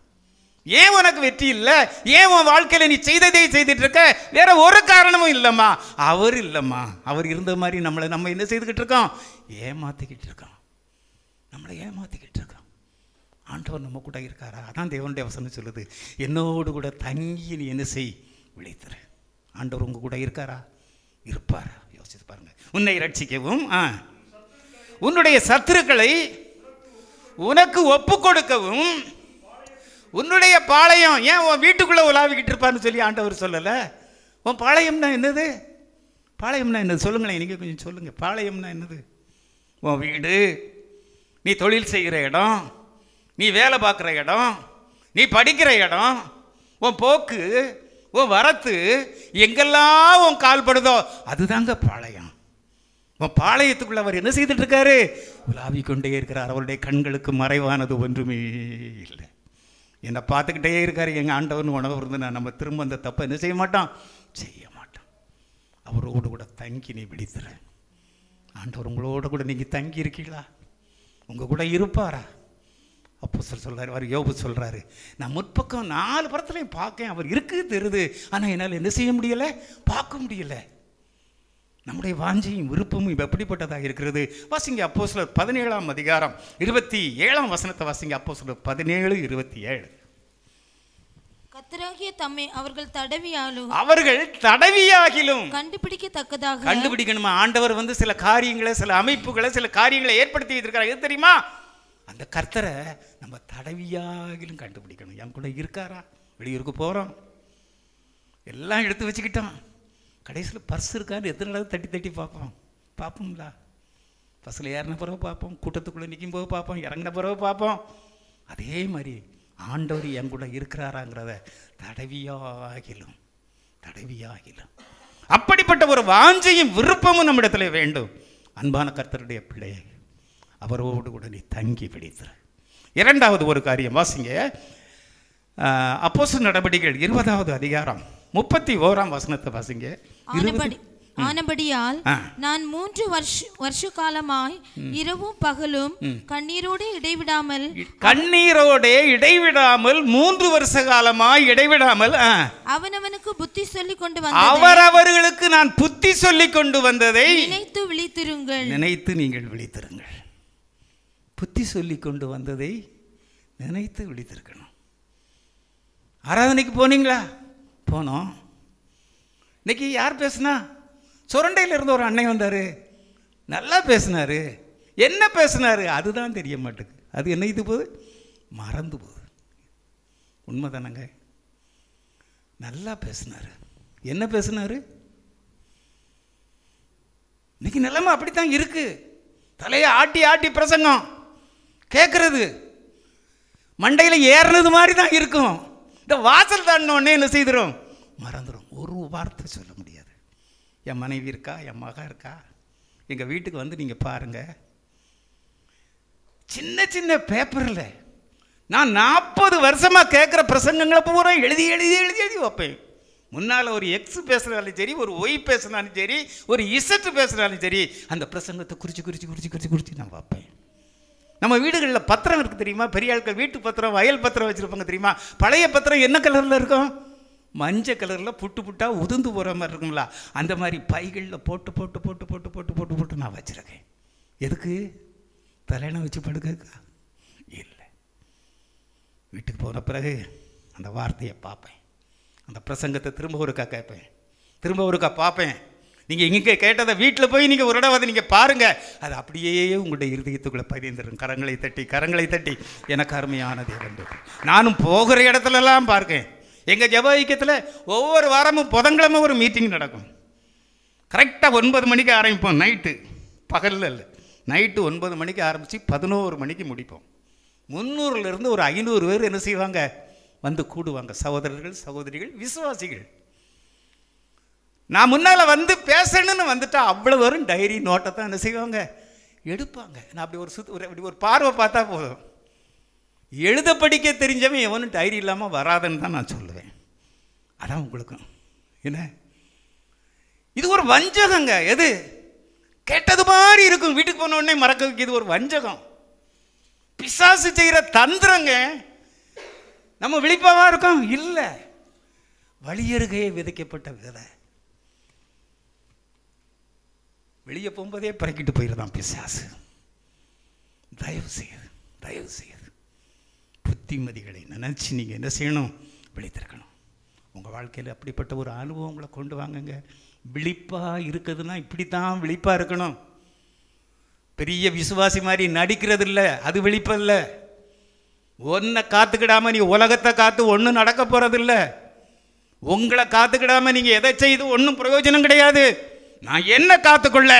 ஏன் உனக்கு வெற்றி இல்லை ஏன் உன் வாழ்க்கையில் நீ செய்ததே செய்துட்டு இருக்க வேற ஒரு காரணமும் இல்லைம்மா அவர் இல்லைம்மா அவர் இருந்த மாதிரி நம்மளை நம்ம என்ன செய்துக்கிட்டு இருக்கோம் ஏமாத்திக்கிட்டு இருக்கோம் நம்மளை ஏமாத்திக்கிட்டு ஆண்டவர் நம்ம கூட இருக்காரா அதான் தேவனுடைய வசனம் சொல்லுது என்னோடு கூட தங்கி நீ என்ன செய் விளைத்துரு ஆண்டவர் உங்கள் கூட இருக்காரா இருப்பாரா யோசித்து பாருங்கள் உன்னை ரட்சிக்கவும் ஆ உன்னுடைய சத்துருக்களை உனக்கு ஒப்பு கொடுக்கவும் உன்னுடைய பாளையம் ஏன் உன் வீட்டுக்குள்ளே உலாவிக்கிட்டு இருப்பான்னு சொல்லி ஆண்டவர் சொல்லலை உன் பாளையம்னா என்னது பாளையம்னா என்னது சொல்லுங்களேன் இன்றைக்கி கொஞ்சம் சொல்லுங்கள் பாளையம்னா என்னது உன் வீடு நீ தொழில் செய்கிற இடம் நீ வேலை பார்க்குற இடம் நீ படிக்கிற இடம் உன் போக்கு உன் வரத்து எங்கெல்லாம் உன் கால்படுதோ அதுதாங்க பாளையம் உன் பாளையத்துக்குள்ள அவர் என்ன செய்துட்டு இருக்காரு உலாவி கொண்டே இருக்கிறார் அவருடைய கண்களுக்கு மறைவானது ஒன்றுமே இல்லை என்னை பார்த்துக்கிட்டே இருக்கார் எங்கள் ஆண்டவன் உணவு இருந்து நான் நம்ம திரும்ப அந்த தப்பை என்ன செய்ய மாட்டோம் செய்ய மாட்டோம் அவரோடு கூட தங்கி நீ விழித்துறேன் ஆண்டவர் உங்களோட கூட நீங்கள் தங்கி இருக்கீங்களா உங்கள் கூட இருப்பாரா அப்போ சொல் சொல்கிறார் அவர் யோபு சொல்கிறாரு நான் முற்பக்கம் நாலு படத்துலையும் பார்க்கேன் அவர் இருக்குது தெரியுது ஆனால் என்னால் என்ன செய்ய முடியலை பார்க்க முடியலை நம்முடைய வாஞ்சையும் விருப்பமும் இப்போ எப்படிப்பட்டதாக இருக்கிறது வாசிங்க அப்போ சிலர் பதினேழாம் அதிகாரம் இருபத்தி ஏழாம் வசனத்தை வாசிங்க அப்போ சிலர் பதினேழு இருபத்தி ஏழு கத்தராகிய தம்மை அவர்கள் தடவியாலும் அவர்கள் தடவியாகிலும் கண்டுபிடிக்கத்தக்கதாக கண்டுபிடிக்கணுமா ஆண்டவர் வந்து சில காரியங்களை சில அமைப்புகளை சில காரியங்களை ஏற்படுத்தி வைத்திருக்கிறார் எது தெரியுமா அந்த கர்த்தரை நம்ம தடவியாகிலும் கண்டுபிடிக்கணும் என் கூட இருக்காரா வெளியூருக்கு போகிறோம் எல்லாம் எடுத்து வச்சுக்கிட்டோம் கடைசியில் பர்ஸ் இருக்கான்னு எத்தனை தடவை தட்டி தட்டி பார்ப்போம் பார்ப்போம்லா பஸ்ஸில் ஏறின பிறகு பார்ப்போம் கூட்டத்துக்குள்ளே நிற்கும் போது பார்ப்போம் இறங்கின பிறகு பார்ப்போம் அதே மாதிரி ஆண்டவர் என் கூட இருக்கிறாராங்கிறத தடவியாகிலும் தடவியாகிலும் அப்படிப்பட்ட ஒரு வாஞ்சையும் விருப்பமும் நம்மிடத்தில் வேண்டும் அன்பான கர்த்தருடைய பிள்ளையை அவரோடு உடனே தங்கி பிடித்தார் இரண்டாவது ஒரு காரியம் வாசிங்க அப்போசு நடவடிக்கைகள் இருபதாவது அதிகாரம் முப்பத்தி ஓராம் வசனத்தை வாசிங்க ஆனபடியால் நான் மூன்று வருஷ வருஷ காலமாய் இரவும் பகலும் கண்ணீரோடு இடைவிடாமல் கண்ணீரோடு இடைவிடாமல் மூன்று வருஷ காலமாய் இடைவிடாமல் அவனவனுக்கு புத்தி சொல்லி கொண்டு வந்த அவரவர்களுக்கு நான் புத்தி சொல்லி கொண்டு வந்ததை நினைத்து விழித்திருங்கள் நினைத்து நீங்கள் விழித்திருங்கள் புத்தி சொல்லி கொண்டு வந்ததை நினைத்து விழித்திருக்கணும் ஆராதனைக்கு போனீங்களா போனோம் இன்றைக்கி யார் பேசுனா சுரண்டையில் இருந்த ஒரு அன்னை வந்தார் நல்லா பேசினார் என்ன பேசினார் அதுதான் தெரிய மாட்டேங்குது அது என்ன இது போகுது மறந்து போகுது உண்மை தானங்க நல்லா பேசினார் என்ன பேசினார் இன்னைக்கு நிலைமை அப்படித்தான் இருக்குது தலையை ஆட்டி ஆட்டி பிரசங்கம் கேட்குறது மண்டையில் ஏறினது மாதிரி தான் இருக்கும் இந்த வாசல் தாண்டினோடனே என்ன செய்திடும் மறந்துடும் ஒரு வார்த்தை சொல்ல முடியாது என் மனைவி இருக்கா என் மகன் இருக்கா எங்கள் வீட்டுக்கு வந்து நீங்கள் பாருங்கள் சின்ன சின்ன பேப்பரில் நான் நாற்பது வருஷமாக கேட்குற பிரசங்கங்களை பூரா எழுதி எழுதி எழுதி எழுதி வைப்பேன் முன்னால் ஒரு எக்ஸ் பேசுனாலும் சரி ஒரு ஒய் பேசுனாலும் சரி ஒரு இசட்டு பேசுனாலும் சரி அந்த பிரசங்கத்தை குறித்து குறித்து குறித்து குறித்து குறித்து நான் வைப்பேன் நம்ம வீடுகளில் பத்திரம் இருக்குது தெரியுமா பெரிய ஆட்கள் வீட்டு பத்திரம் வயல் பத்திரம் வச்சுருப்பாங்க தெரியுமா பழைய பத்திரம் என்ன கலரில் இருக்கும் மஞ்சள் கலரில் புட்டு புட்டாக உதுந்து போகிற மாதிரி இருக்குங்களா அந்த மாதிரி பைகளில் போட்டு போட்டு போட்டு போட்டு போட்டு போட்டு போட்டு நான் வச்சுருக்கேன் எதுக்கு தலையணை வச்சு படுக்கா இல்லை வீட்டுக்கு போன பிறகு அந்த வார்த்தையை பார்ப்பேன் அந்த பிரசங்கத்தை திரும்ப ஒருக்கா கேட்பேன் திரும்ப ஒருக்கா பார்ப்பேன் நீங்கள் இங்கே கேட்டதை வீட்டில் போய் நீங்கள் ஒரு தடவை நீங்கள் பாருங்கள் அது அப்படியே உங்களுடைய இருதயத்துக்குள்ளே பதிந்துடும் கரங்களை தட்டி கரங்களை தட்டி எனக்கு அருமையானது தேவன் நானும் போகிற இடத்துலலாம் பார்க்கேன் எங்கள் ஜப ஐக்கியத்தில் ஒவ்வொரு வாரமும் புதன்கிழமை ஒரு மீட்டிங் நடக்கும் கரெக்டாக ஒன்பது மணிக்கு ஆரம்பிப்போம் நைட்டு பகலில் இல்லை நைட்டு ஒன்பது மணிக்கு ஆரம்பித்து பதினோரு மணிக்கு முடிப்போம் முந்நூறுலேருந்து ஒரு ஐநூறு பேர் என்ன செய்வாங்க வந்து கூடுவாங்க சகோதரர்கள் சகோதரிகள் விசுவாசிகள் நான் முன்னால் வந்து பேசணும்னு வந்துட்டால் அவ்வளோ வரும் டைரி நோட்டை தான் என்ன செய்வாங்க எடுப்பாங்க நான் அப்படி ஒரு சுத்து ஒரு அப்படி ஒரு பார்வை பார்த்தா போதும் எழுத படிக்க தெரிஞ்சவன் எவனும் டைரி இல்லாமல் வராதுன்னு தான் நான் சொல்லுவேன் அதான் உங்களுக்கும் என்ன இது ஒரு வஞ்சகங்க எது கெட்டது மாதிரி இருக்கும் வீட்டுக்கு போன உடனே மறக்க இது ஒரு வஞ்சகம் பிசாசு செய்கிற தந்திரங்க நம்ம விழிப்பாவாக இருக்கோம் இல்லை வழியருகையே விதைக்கப்பட்ட விதை வெளியே போகும்போதே பிறக்கிட்டு போயிருந்தான் பிசாசு தயவு செய்யுது தயவு செய்யுது புத்திமதிகளை நினச்சி நீங்கள் என்ன செய்யணும் விழித்திருக்கணும் உங்கள் வாழ்க்கையில் அப்படிப்பட்ட ஒரு அனுபவம் உங்களை கொண்டு வாங்குங்க விழிப்பாக இருக்குதுன்னா இப்படி தான் விழிப்பாக இருக்கணும் பெரிய விசுவாசி மாதிரி நடிக்கிறது இல்லை அது விழிப்பதில்ல ஒன்றை காத்துக்கிடாமல் நீ உலகத்தை காத்து ஒன்றும் நடக்க போகிறதில்ல உங்களை காத்துக்கிடாமல் நீங்கள் எதை செய்து ஒன்றும் பிரயோஜனம் கிடையாது நான் என்ன காத்துக்கொள்ள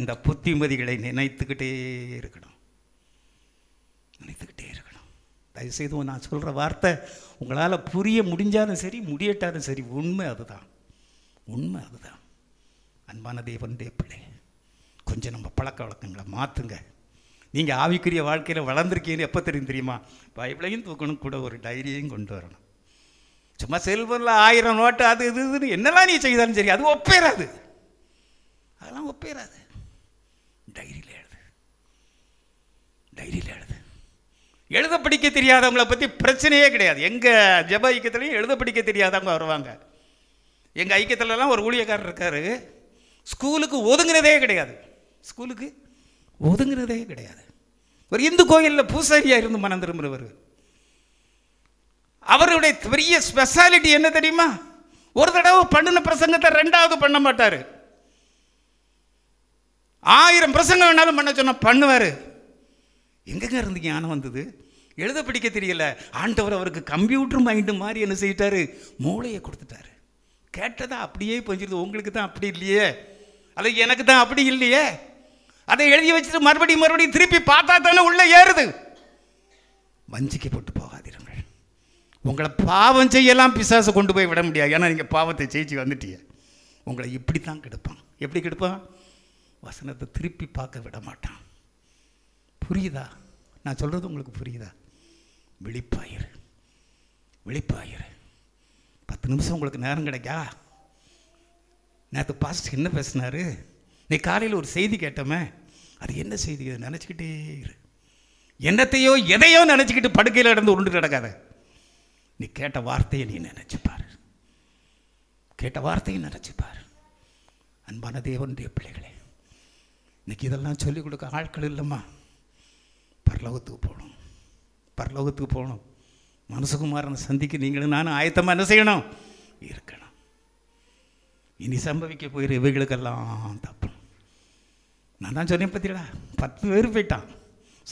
இந்த புத்திமதிகளை நினைத்துக்கிட்டே இருக்கணும் நினைத்துக்கிட்டே இருக்கணும் தயவுசெய்து நான் சொல்கிற வார்த்தை உங்களால் புரிய முடிஞ்சாலும் சரி முடியட்டாலும் சரி உண்மை அதுதான் உண்மை அதுதான் அன்பான தேவனுடைய பிள்ளை கொஞ்சம் நம்ம பழக்க வழக்கங்களை மாற்றுங்க நீங்கள் ஆவிக்குரிய வாழ்க்கையில் வளர்ந்துருக்கீங்கன்னு எப்போ தெரியும் தெரியுமா பைபிளையும் தூக்கணும் கூட ஒரு டைரியையும் கொண்டு வரணும் சும்மா செல்வரில் ஆயிரம் நோட்டு அது இது இதுன்னு என்னெல்லாம் நீ செய்தாலும் சரி அது ஒப்பேராது அதெல்லாம் ஒப்பிடாது டைரியில் எழுது டைரியில் எழுது எழுத படிக்க தெரியாதவங்கள பற்றி பிரச்சனையே கிடையாது எங்கள் ஜப ஐக்கியத்துலேயும் எழுத படிக்க தெரியாதவங்க வருவாங்க எங்கள் ஐக்கியத்துலலாம் ஒரு ஊழியக்காரர் இருக்கார் ஸ்கூலுக்கு ஒதுங்கினதே கிடையாது ஸ்கூலுக்கு ஒதுங்கினதே கிடையாது ஒரு இந்து கோயிலில் பூசாரியாக இருந்து மனம் திரும்புகிறவர் அவருடைய பெரிய ஸ்பெஷாலிட்டி என்ன தெரியுமா ஒரு தடவை பண்ணின பிரசங்கத்தை ரெண்டாவது பண்ண மாட்டார் ஆயிரம் பிரசங்கம் வேணாலும் பண்ண சொன்னால் பண்ணுவார் எங்கெங்க இருந்து ஞானம் வந்தது எழுத படிக்க தெரியல ஆண்டவர் அவருக்கு கம்ப்யூட்டர் மைண்டு மாதிரி என்ன செய்யிட்டாரு மூளையை கொடுத்துட்டாரு கேட்டதா அப்படியே பஞ்சிருது உங்களுக்கு தான் அப்படி இல்லையே அல்ல எனக்கு தான் அப்படி இல்லையே அதை எழுதி வச்சுட்டு மறுபடியும் மறுபடியும் திருப்பி பார்த்தா தானே உள்ளே ஏறுது வஞ்சிக்கப்பட்டு போகாதீர்கள் உங்களை பாவம் செய்யலாம் பிசாசை கொண்டு போய் விட முடியாது ஏன்னா நீங்கள் பாவத்தை ஜெயிச்சு வந்துட்டீங்க உங்களை இப்படி தான் கெடுப்பான் எப்படி கெடுப்பான் வசனத்தை திருப்பி பார்க்க விட மாட்டான் புரியுதா நான் சொல்கிறது உங்களுக்கு புரியுதா விழிப்பாயிரு விழிப்பாயிரு பத்து நிமிஷம் உங்களுக்கு நேரம் கிடைக்கா நேற்று பாஸ்ட் என்ன பேசினார் நீ காலையில் ஒரு செய்தி கேட்டோமே அது என்ன செய்தி நினச்சிக்கிட்டே இரு என்னத்தையோ எதையோ நினச்சிக்கிட்டு படுக்கையில் இடந்து உருண்டு கிடக்காத நீ கேட்ட வார்த்தையை நீ நினச்சிப்பார் கேட்ட வார்த்தையை நினச்சிப்பார் அன்பான தேவனுடைய பிள்ளைகளே இன்றைக்கி இதெல்லாம் சொல்லிக் கொடுக்க ஆட்கள் இல்லைம்மா பரலோகத்துக்கு போகணும் பரலோகத்துக்கு போகணும் மனசுகுமாரனை சந்திக்க நீங்களும் நானும் ஆயத்தமாக என்ன செய்யணும் இருக்கணும் இனி சம்பவிக்க போகிற இவைகளுக்கெல்லாம் தப்பணும் நான் தான் சொன்னேன் பற்றிடா பத்து பேர் போயிட்டான்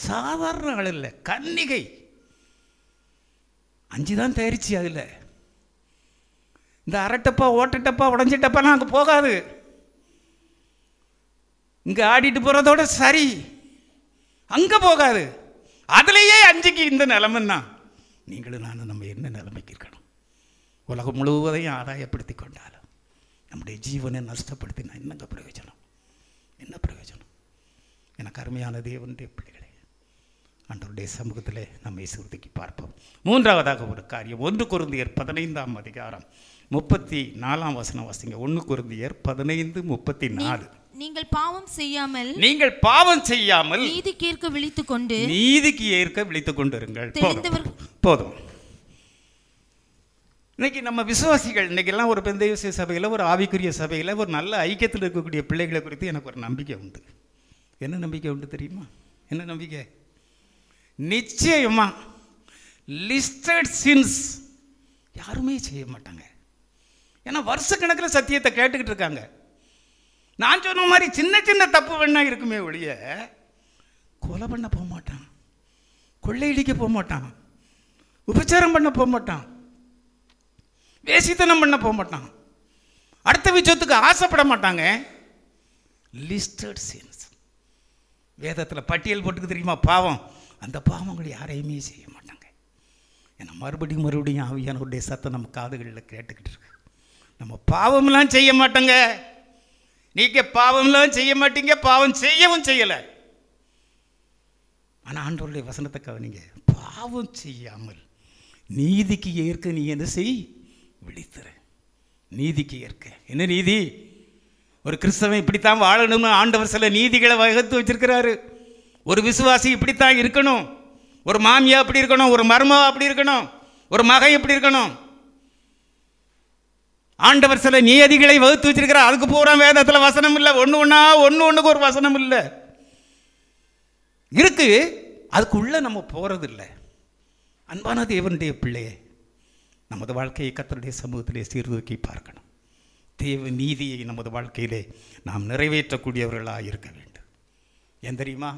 சாதாரண ஆள் இல்லை கன்னிகை அஞ்சு தான் தயாரிச்சு அதில் இந்த அரட்டப்பா ஓட்டட்டப்பா உடஞ்சிட்டப்பா நான் அங்கே போகாது இங்கே ஆடிட்டு போகிறதோட சரி அங்கே போகாது அதுலேயே அஞ்சுக்கு இந்த நிலமைன்னா நீங்களும் நானும் நம்ம என்ன நிலைமைக்கு இருக்கணும் உலகம் முழுவதையும் ஆதாயப்படுத்தி கொண்டாலும் நம்முடைய ஜீவனை நஷ்டப்படுத்தி நான் என்னங்க பிரயோஜனம் என்ன பிரயோஜனம் எனக்கு அருமையான தேவனுடைய பிள்ளைகளே அன்றருடைய சமூகத்தில் நம்மை சுருதிக்கு பார்ப்போம் மூன்றாவதாக ஒரு காரியம் ஒன்று குருந்தியர் பதினைந்தாம் அதிகாரம் முப்பத்தி நாலாம் வசனம் வாசிங்க ஒன்று குருந்தியர் பதினைந்து முப்பத்தி நாலு நீங்கள் பாவம் செய்யாமல் நீங்கள் பாவம் செய்யாமல் நீதிக்கு ஏற்க விழித்துக் கொண்டு நீதிக்கு ஏற்க விழித்துக் கொண்டிருங்கள் போதும் இன்னைக்கு நம்ம விசுவாசிகள் இன்னைக்கெல்லாம் ஒரு பெந்தேசிய சபையில் ஒரு ஆவிக்குரிய சபையில் ஒரு நல்ல ஐக்கியத்தில் இருக்கக்கூடிய பிள்ளைகளை குறித்து எனக்கு ஒரு நம்பிக்கை உண்டு என்ன நம்பிக்கை உண்டு தெரியுமா என்ன நம்பிக்கை நிச்சயமாக லிஸ்டட் சின்ஸ் யாருமே செய்ய மாட்டாங்க ஏன்னா வருஷக்கணக்கில் சத்தியத்தை கேட்டுக்கிட்டு இருக்காங்க நான் சொன்ன மாதிரி சின்ன சின்ன தப்பு வேணா இருக்குமே ஒழிய கொலை பண்ண போக மாட்டான் கொள்ளையடிக்க போக மாட்டான் உபச்சாரம் பண்ண போக மாட்டான் வேசித்தனம் பண்ண போக மாட்டான் அடுத்த விஷயத்துக்கு ஆசைப்பட மாட்டாங்க லிஸ்டட் சீன்ஸ் வேதத்தில் பட்டியல் போட்டுக்கு தெரியுமா பாவம் அந்த பாவங்கள் யாரையுமே செய்ய மாட்டாங்க ஏன்னா மறுபடியும் மறுபடியும் ஆவியானவருடைய சத்தம் நம்ம காதுகளில் கேட்டுக்கிட்டு இருக்கு நம்ம பாவம்லாம் செய்ய மாட்டோங்க நீங்கள் பாவம்லாம் செய்ய மாட்டீங்க பாவம் செய்யவும் செய்யலை ஆனால் ஆண்டோருடைய வசனத்தை கவனிங்க பாவம் செய்யாமல் நீதிக்கு ஏற்க நீ என்ன செய் விழித்துற நீதிக்கு ஏற்க என்ன நீதி ஒரு கிறிஸ்தவன் இப்படித்தான் வாழணும்னு ஆண்டவர் சில நீதிகளை வகுத்து வச்சிருக்கிறாரு ஒரு விசுவாசி இப்படித்தான் இருக்கணும் ஒரு மாமியா அப்படி இருக்கணும் ஒரு மர்மா அப்படி இருக்கணும் ஒரு மகன் இப்படி இருக்கணும் ஆண்டவர் சில நியதிகளை வகுத்து வச்சிருக்கிறார் அதுக்கு பூரா வேதத்தில் வசனம் இல்லை ஒன்று ஒன்றா ஒன்று ஒன்றுக்கு ஒரு வசனம் இல்லை இருக்கு அதுக்குள்ளே நம்ம இல்லை அன்பான தேவனுடைய பிள்ளையே நமது வாழ்க்கையை கத்தருடைய சமூகத்திலே சீர்தூக்கி பார்க்கணும் தேவ நீதியை நமது வாழ்க்கையிலே நாம் நிறைவேற்றக்கூடியவர்களாக இருக்க வேண்டும் ஏன் தெரியுமா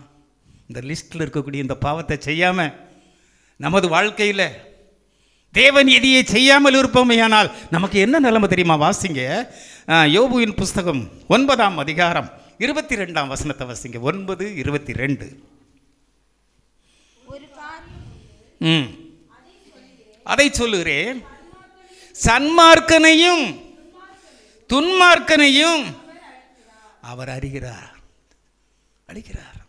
இந்த லிஸ்ட்டில் இருக்கக்கூடிய இந்த பாவத்தை செய்யாமல் நமது வாழ்க்கையில் தேவன் எதையை செய்யாமல் இருப்போமேயானால் நமக்கு என்ன நிலைமை தெரியுமா வாசிங்க யோபுவின் புஸ்தகம் ஒன்பதாம் அதிகாரம் இருபத்தி ரெண்டாம் வசனத்தை வாசிங்க ஒன்பது இருபத்தி ரெண்டு ம் அதை சொல்லுகிறேன் சன்மார்க்கனையும் துன்மார்க்கனையும் அவர் அறிகிறார் அழிக்கிறார்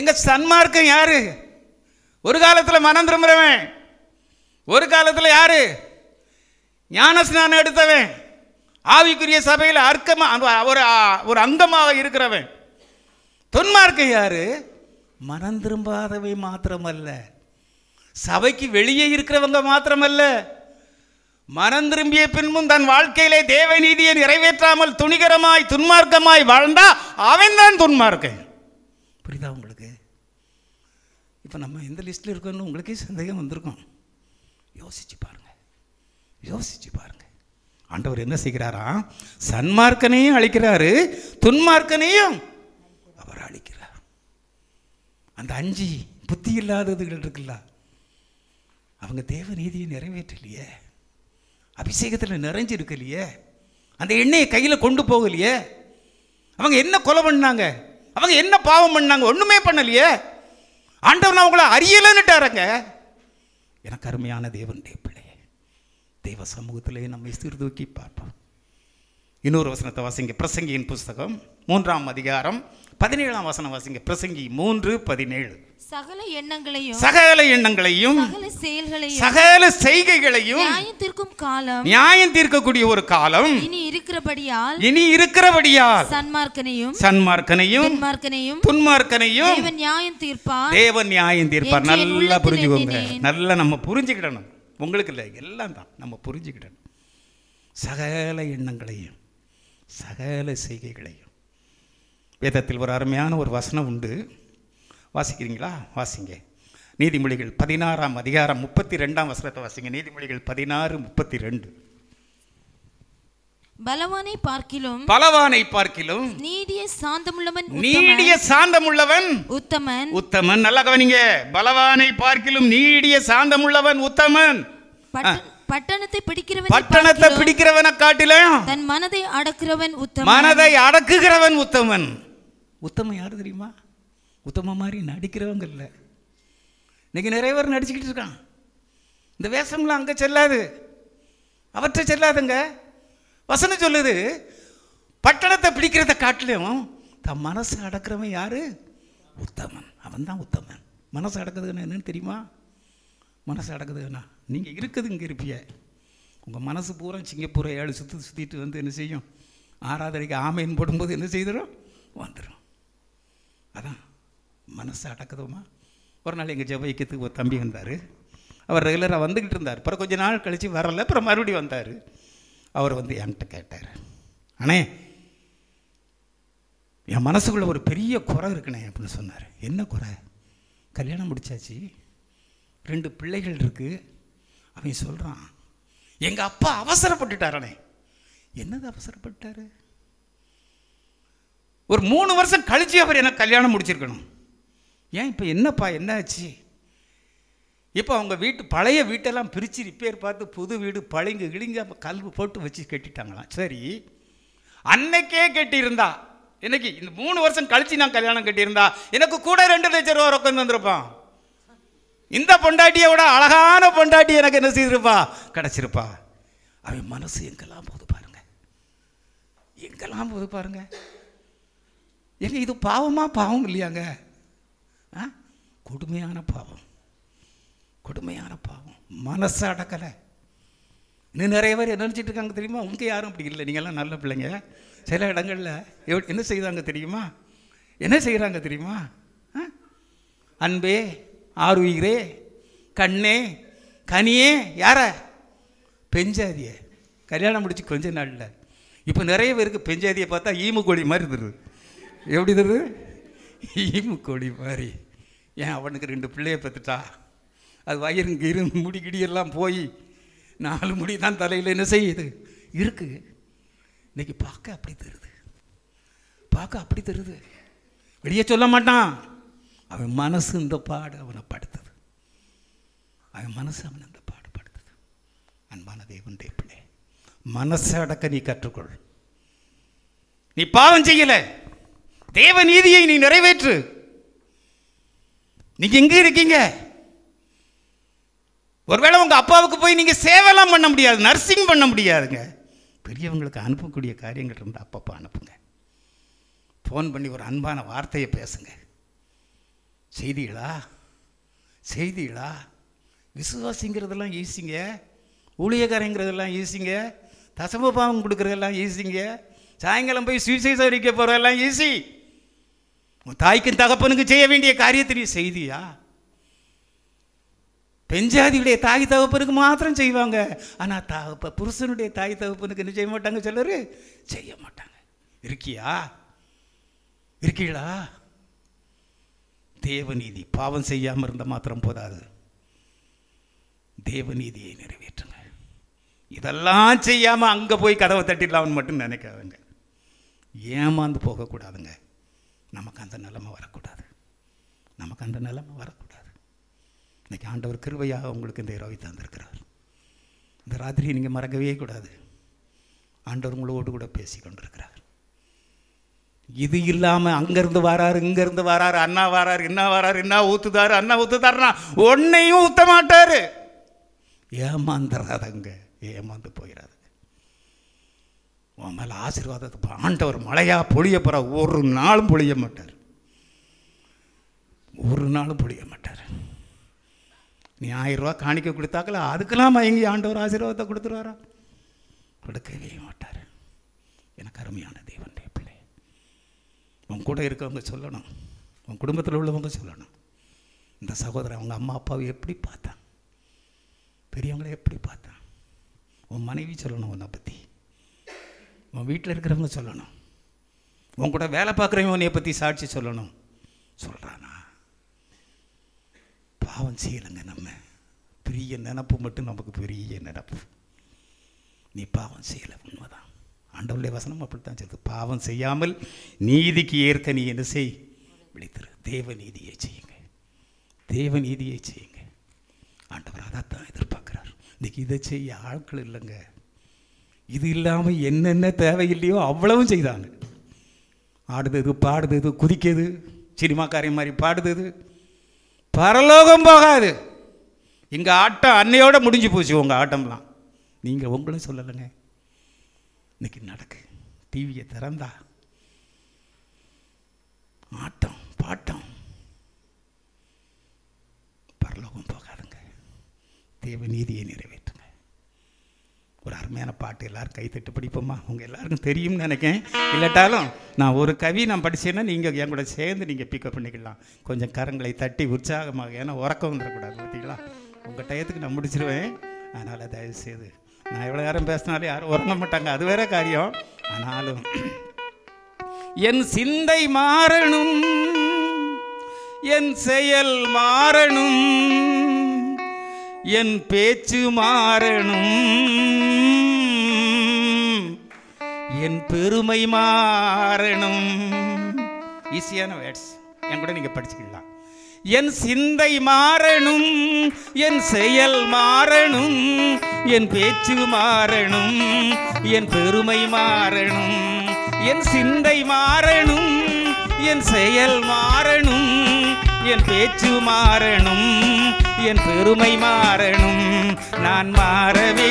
எங்க சன்மார்க்கம் யாரு ஒரு காலத்தில் மனம் திரும்புறவன் ஒரு காலத்தில் யார் ஞானஸ்நானம் எடுத்தவன் ஆவிக்குரிய சபையில் அர்க்கமாக ஒரு ஒரு அங்கமாக இருக்கிறவன் தொன்மார்க்கு யார் மனம் திரும்பாதவை மாத்திரமல்ல சபைக்கு வெளியே இருக்கிறவங்க மாத்திரமல்ல மனம் திரும்பிய பின்பும் தன் வாழ்க்கையிலே தேவநீதியை நிறைவேற்றாமல் துணிகரமாய் துன்மார்க்கமாய் வாழ்ந்தா அவன் தான் துன்மார்க்கன் புரியுதா உங்களுக்கு இப்போ நம்ம எந்த லிஸ்ட்டில் இருக்கோன்னு உங்களுக்கே சந்தேகம் வந்திருக்கோம் யோசிச்சு பாருங்க யோசிச்சு பாருங்க ஆண்டவர் என்ன செய்கிறாரா சன்மார்க்கனையும் அழிக்கிறாரு துன்மார்க்கனையும் அவர் அழிக்கிறார் அந்த அஞ்சு புத்தி இல்லாததுகள் இருக்குல்ல அவங்க தேவ நீதியை நிறைவேற்றலையே அபிஷேகத்தில் நிறைஞ்சிருக்கு இல்லையே அந்த எண்ணெயை கையில் கொண்டு போகலையே அவங்க என்ன கொலை பண்ணாங்க அவங்க என்ன பாவம் பண்ணாங்க ஒன்றுமே பண்ணலையே ஆண்டவர் அவங்கள உங்களை அறியலைன்னுட்டாரங்க எனக்கு அருமையான தேவனுடைய பிள்ளையே தெய்வ சமூகத்திலே நம்மை சீர்தூக்கி பார்ப்போம் இன்னொரு வசனத்தை வாசிங்க பிரசங்கியின் புஸ்தகம் மூன்றாம் அதிகாரம் பதினேழாம் வசனம் வாசிங்க பிரசங்கி மூன்று பதினேழு சகல எண்ணங்களையும் சகல எண்ணங்களையும் சகல செயல்களையும் சகல செய்கைகளையும் நியாயம் தீர்க்கும் காலம் நியாயம் தீர்க்கக்கூடிய ஒரு காலம் இனி இருக்கிறபடியால் இனி இருக்கிறபடியால் சன்மார்க்கனையும் சன்மார்க்கனையும் துன்மார்க்கனையும் துன்மார்க்கனையும் தேவன் நியாயம் தீர்ப்பார் தேவன் நியாயம் தீர்ப்பார் நல்லா புரிஞ்சுக்கோங்க நல்லா நம்ம புரிஞ்சுக்கிடணும் உங்களுக்கு இல்லை எல்லாம் தான் நம்ம புரிஞ்சுக்கிடணும் சகல எண்ணங்களையும் சகல செய்கைகளையும் வேதத்தில் ஒரு அருமையான ஒரு வசனம் உண்டு வாசிக்கிறீங்களா வாசிங்க நீதிமொழிகள் பதினாறாம் அதிகாரம் முப்பத்தி ரெண்டாம் வசனத்தை வாசிங்க நீதிமொழிகள் பதினாறு முப்பத்தி ரெண்டு பலவானை பார்க்கிலும் பலவானை பார்க்கிலும் நீடிய சாந்தமுள்ளவன் நீடிய சாந்தமுள்ளவன் உத்தமன் உத்தமன் நல்ல கவனிங்க பலவானை பார்க்கிலும் நீடிய சாந்தமுள்ளவன் உத்தமன் பட்டணத்தை பிடிக்கிறவன் பட்டணத்தை பிடிக்கிறவனை காட்டிலும் தன் மனதை அடக்குறவன் உத்தமன் மனதை அடக்குகிறவன் உத்தமன் உத்தமம் யார் தெரியுமா உத்தம மாதிரி நடிக்கிறவங்க இல்லை இன்றைக்கி நிறைய பேர் நடிச்சுக்கிட்டு இருக்கான் இந்த வேஷம்லாம் அங்கே செல்லாது அவற்றை செல்லாதுங்க வசனம் சொல்லுது பட்டணத்தை பிடிக்கிறத காட்டிலும் தன் மனசை அடக்கிறவன் யார் உத்தமன் அவன் தான் உத்தமன் மனசு அடக்குதுன்னு என்னன்னு தெரியுமா மனசு அடக்குதுன்னா நீங்கள் இருக்குது இங்கே இருப்பிய உங்கள் மனசு பூரா சிங்கப்பூரை ஏழு சுற்றி சுற்றிட்டு வந்து என்ன செய்யும் ஆராதனைக்கு ஆமையின் போடும்போது என்ன செய்திடும் வந்துடும் மனசு அடக்குதுமா ஒரு நாள் எங்கள் ஜபைக்கத்துக்கு ஒரு தம்பி வந்தார் அவர் ரெகுலராக வந்துக்கிட்டு இருந்தார் அப்புறம் கொஞ்ச நாள் கழித்து வரல அப்புறம் மறுபடியும் வந்தார் அவர் வந்து என்கிட்ட கேட்டார் அண்ணே என் மனசுக்குள்ள ஒரு பெரிய குறை இருக்குண்ணே அப்படின்னு சொன்னார் என்ன குறை கல்யாணம் முடித்தாச்சு ரெண்டு பிள்ளைகள் இருக்குது அவன் சொல்கிறான் எங்கள் அப்பா அவசரப்பட்டுட்டாரனே என்னது அவசரப்பட்டார் ஒரு மூணு வருஷம் கழிச்சு அவர் எனக்கு கல்யாணம் முடிச்சிருக்கணும் ஏன் இப்போ என்னப்பா என்ன ஆச்சு இப்போ அவங்க வீட்டு பழைய வீட்டெல்லாம் பிரித்து ரிப்பேர் பார்த்து புது வீடு பழங்கு கிழிங்க கல்வு போட்டு வச்சு கட்டிட்டாங்களாம் சரி அன்னைக்கே கட்டியிருந்தா இன்னைக்கு இந்த மூணு வருஷம் கழிச்சு நான் கல்யாணம் கட்டியிருந்தா எனக்கு கூட ரெண்டு லட்சம் ரூபா ரொக்கம் தந்திருப்பான் இந்த பொண்டாட்டியை விட அழகான பொண்டாட்டி எனக்கு என்ன செய்திருப்பா கிடச்சிருப்பா அவன் மனசு எங்கெல்லாம் போது பாருங்க எங்கெல்லாம் போது பாருங்க எங்க இது பாவமா பாவம் இல்லையாங்க கொடுமையான பாவம் கொடுமையான பாவம் மனசு அடக்கலை இன்னும் நிறைய பேர் நினச்சிட்டு இருக்காங்க தெரியுமா உங்கள் யாரும் அப்படி இல்லை நீங்கள்லாம் நல்ல பிள்ளைங்க சில இடங்களில் எவ் என்ன செய்தாங்க தெரியுமா என்ன செய்கிறாங்க தெரியுமா அன்பே ஆர்வீரே கண்ணே கனியே யார பெஞ்சாதிய கல்யாணம் முடிச்சு கொஞ்ச நாளில் இப்போ நிறைய பேருக்கு பெஞ்சாதியை பார்த்தா ஈமு கோழி மாதிரி தருது எப்படி தருது ஈமு கொடி மாதிரி ஏன் அவனுக்கு ரெண்டு பிள்ளைய பெற்றுட்டா அது வயிறு கிரு முடிக்கிடியெல்லாம் போய் நாலு முடி தான் தலையில் என்ன செய்யுது இருக்கு இன்னைக்கு பார்க்க அப்படி தருது பார்க்க அப்படி தருது வெளியே சொல்ல மாட்டான் அவன் மனசு இந்த பாடு அவனை படுத்துது அவன் மனசு அவனை இந்த பாடு படுத்துது அன்பான தேவன் தேப்பிள்ளை மனசை அடக்க நீ கற்றுக்கொள் நீ பாவம் செய்யலை தேவ நீதியை நீ நிறைவேற்று நீங்கள் எங்கே இருக்கீங்க ஒருவேளை உங்கள் அப்பாவுக்கு போய் நீங்கள் சேவைலாம் பண்ண முடியாது நர்சிங் பண்ண முடியாதுங்க பெரியவங்களுக்கு அனுப்பக்கூடிய காரியங்கள் இருந்தால் அப்பப்போ அனுப்புங்க ஃபோன் பண்ணி ஒரு அன்பான வார்த்தையை பேசுங்க செய்திகளா செய்திகளா விசுவாசிங்கிறதெல்லாம் ஈஸிங்க ஊழியக்காரங்கிறதெல்லாம் ஈஸிங்க தசமபாவம் கொடுக்குறதெல்லாம் ஈஸிங்க சாயங்காலம் போய் சுயசைஸ் அறிக்கை போகிறதெல்லாம் ஈஸி உன் தாய்க்கும் தகப்பனுக்கு செய்ய வேண்டிய காரியத்தை நீ செய்தியா பெண் ஜாதியுடைய தாய் தகப்பனுக்கு மாத்திரம் செய்வாங்க ஆனால் தகப்ப புருஷனுடைய தாய் தகப்பனுக்கு என்ன செய்ய மாட்டாங்க சிலர் செய்ய மாட்டாங்க இருக்கியா இருக்கீங்களா தேவநீதி பாவம் செய்யாமல் இருந்தால் மாத்திரம் போதாது தேவநீதியை நிறைவேற்றுங்க இதெல்லாம் செய்யாமல் அங்கே போய் கதவை தட்டிடலாம்னு மட்டும் நினைக்காதுங்க ஏமாந்து போகக்கூடாதுங்க நமக்கு அந்த நிலமை வரக்கூடாது நமக்கு அந்த நிலமை வரக்கூடாது இன்றைக்கி ஆண்டவர் கிருவையாக உங்களுக்கு இந்த இரவை தந்திருக்கிறார் இந்த ராத்திரி நீங்கள் மறக்கவே கூடாது ஆண்டவர் உங்களோடு கூட பேசி கொண்டிருக்கிறார் இது இல்லாமல் அங்கேருந்து வாராரு இங்கேருந்து வாராரு அண்ணா வாராரு என்ன வாராரு என்ன ஊற்றுதாரு அண்ணா ஊற்றுதாருனா ஒன்னையும் ஊற்ற மாட்டார் ஏமாந்துறாதங்க ஏமாந்து போயிடாது உன் மேலே ஆசீர்வாதத்தை ஆண்டவர் மழையாக பொழிய போகிற ஒரு நாளும் பொழிய மாட்டார் ஒரு நாளும் பொழிய மாட்டார் நீ ஆயிரரூவா காணிக்க கொடுத்தாக்கல அதுக்கெல்லாம் மயங்கி ஆண்டவர் ஆசீர்வாதத்தை கொடுத்துருவாரா கொடுக்கவே மாட்டார் எனக்கு அருமையான தேவன் பிள்ளை உன் கூட இருக்கவங்க சொல்லணும் உன் குடும்பத்தில் உள்ளவங்க சொல்லணும் இந்த சகோதரன் அவங்க அம்மா அப்பாவை எப்படி பார்த்தான் பெரியவங்களை எப்படி பார்த்தான் உன் மனைவி சொல்லணும் உன்னை பற்றி உன் வீட்டில் இருக்கிறவங்க சொல்லணும் உன் கூட வேலை பார்க்குறவங்க உன்னைய பற்றி சாட்சி சொல்லணும் சொல்கிறானா பாவம் செய்யலைங்க நம்ம பெரிய நினப்பு மட்டும் நமக்கு பெரிய நினப்பு நீ பாவம் செய்யலை உண்மைதான் ஆண்டவுடைய வசனம் அப்படித்தான் சொல்லுது பாவம் செய்யாமல் நீதிக்கு ஏற்க நீ என்ன செய் விழித்திரு தேவ நீதியை செய்யுங்க தேவ நீதியை செய்யுங்க ஆண்டவர் அதைத்தான் எதிர்பார்க்குறார் இன்றைக்கி இதை செய்ய ஆட்கள் இல்லைங்க இது இல்லாமல் என்னென்ன தேவையில்லையோ அவ்வளவும் செய்தாங்க ஆடுதது பாடுதது குதிக்கிறது சினிமாக்காரன் மாதிரி பாடுதது பரலோகம் போகாது இங்கே ஆட்டம் அன்னையோட முடிஞ்சு போச்சு உங்கள் ஆட்டம்லாம் நீங்கள் உங்களும் சொல்லலைங்க இன்னைக்கு நடக்கு டிவியை திறந்தா ஆட்டம் பாட்டம் பரலோகம் போகாதுங்க தேவநீதியை நிறைவேற்ற ஒரு அருமையான பாட்டு எல்லோரும் கைத்தட்டு படிப்போம்மா உங்கள் எல்லாருக்கும் தெரியும்னு நினைக்கேன் இல்லாட்டாலும் நான் ஒரு கவி நான் படித்தேன்னா நீங்கள் என் கூட சேர்ந்து நீங்கள் பிக்கப் பண்ணிக்கலாம் கொஞ்சம் கரங்களை தட்டி உற்சாகமாக ஏன்னா உறக்கம் வந்துடக்கூடாது பார்த்தீங்களா உங்கள் டயத்துக்கு நான் முடிச்சிருவேன் அதனால் தயவுசெய்து நான் எவ்வளோ நேரம் பேசினாலும் யாரும் உறங்க மாட்டாங்க அது வேற காரியம் ஆனாலும் என் சிந்தை மாறணும் என் செயல் மாறணும் என் பேச்சு மாறணும் என் பெருமை மாறணும் ஈஸியான வேர்ட்ஸ் என் கூட நீங்கள் படிச்சுக்கலாம் என் சிந்தை மாறணும் என் செயல் மாறணும் என் பேச்சு மாறணும் என் பெருமை மாறணும் என் சிந்தை மாறணும் என் செயல் மாறணும் என் பேச்சு மாறணும் என் பெருமை மாறணும் நான் மாறவே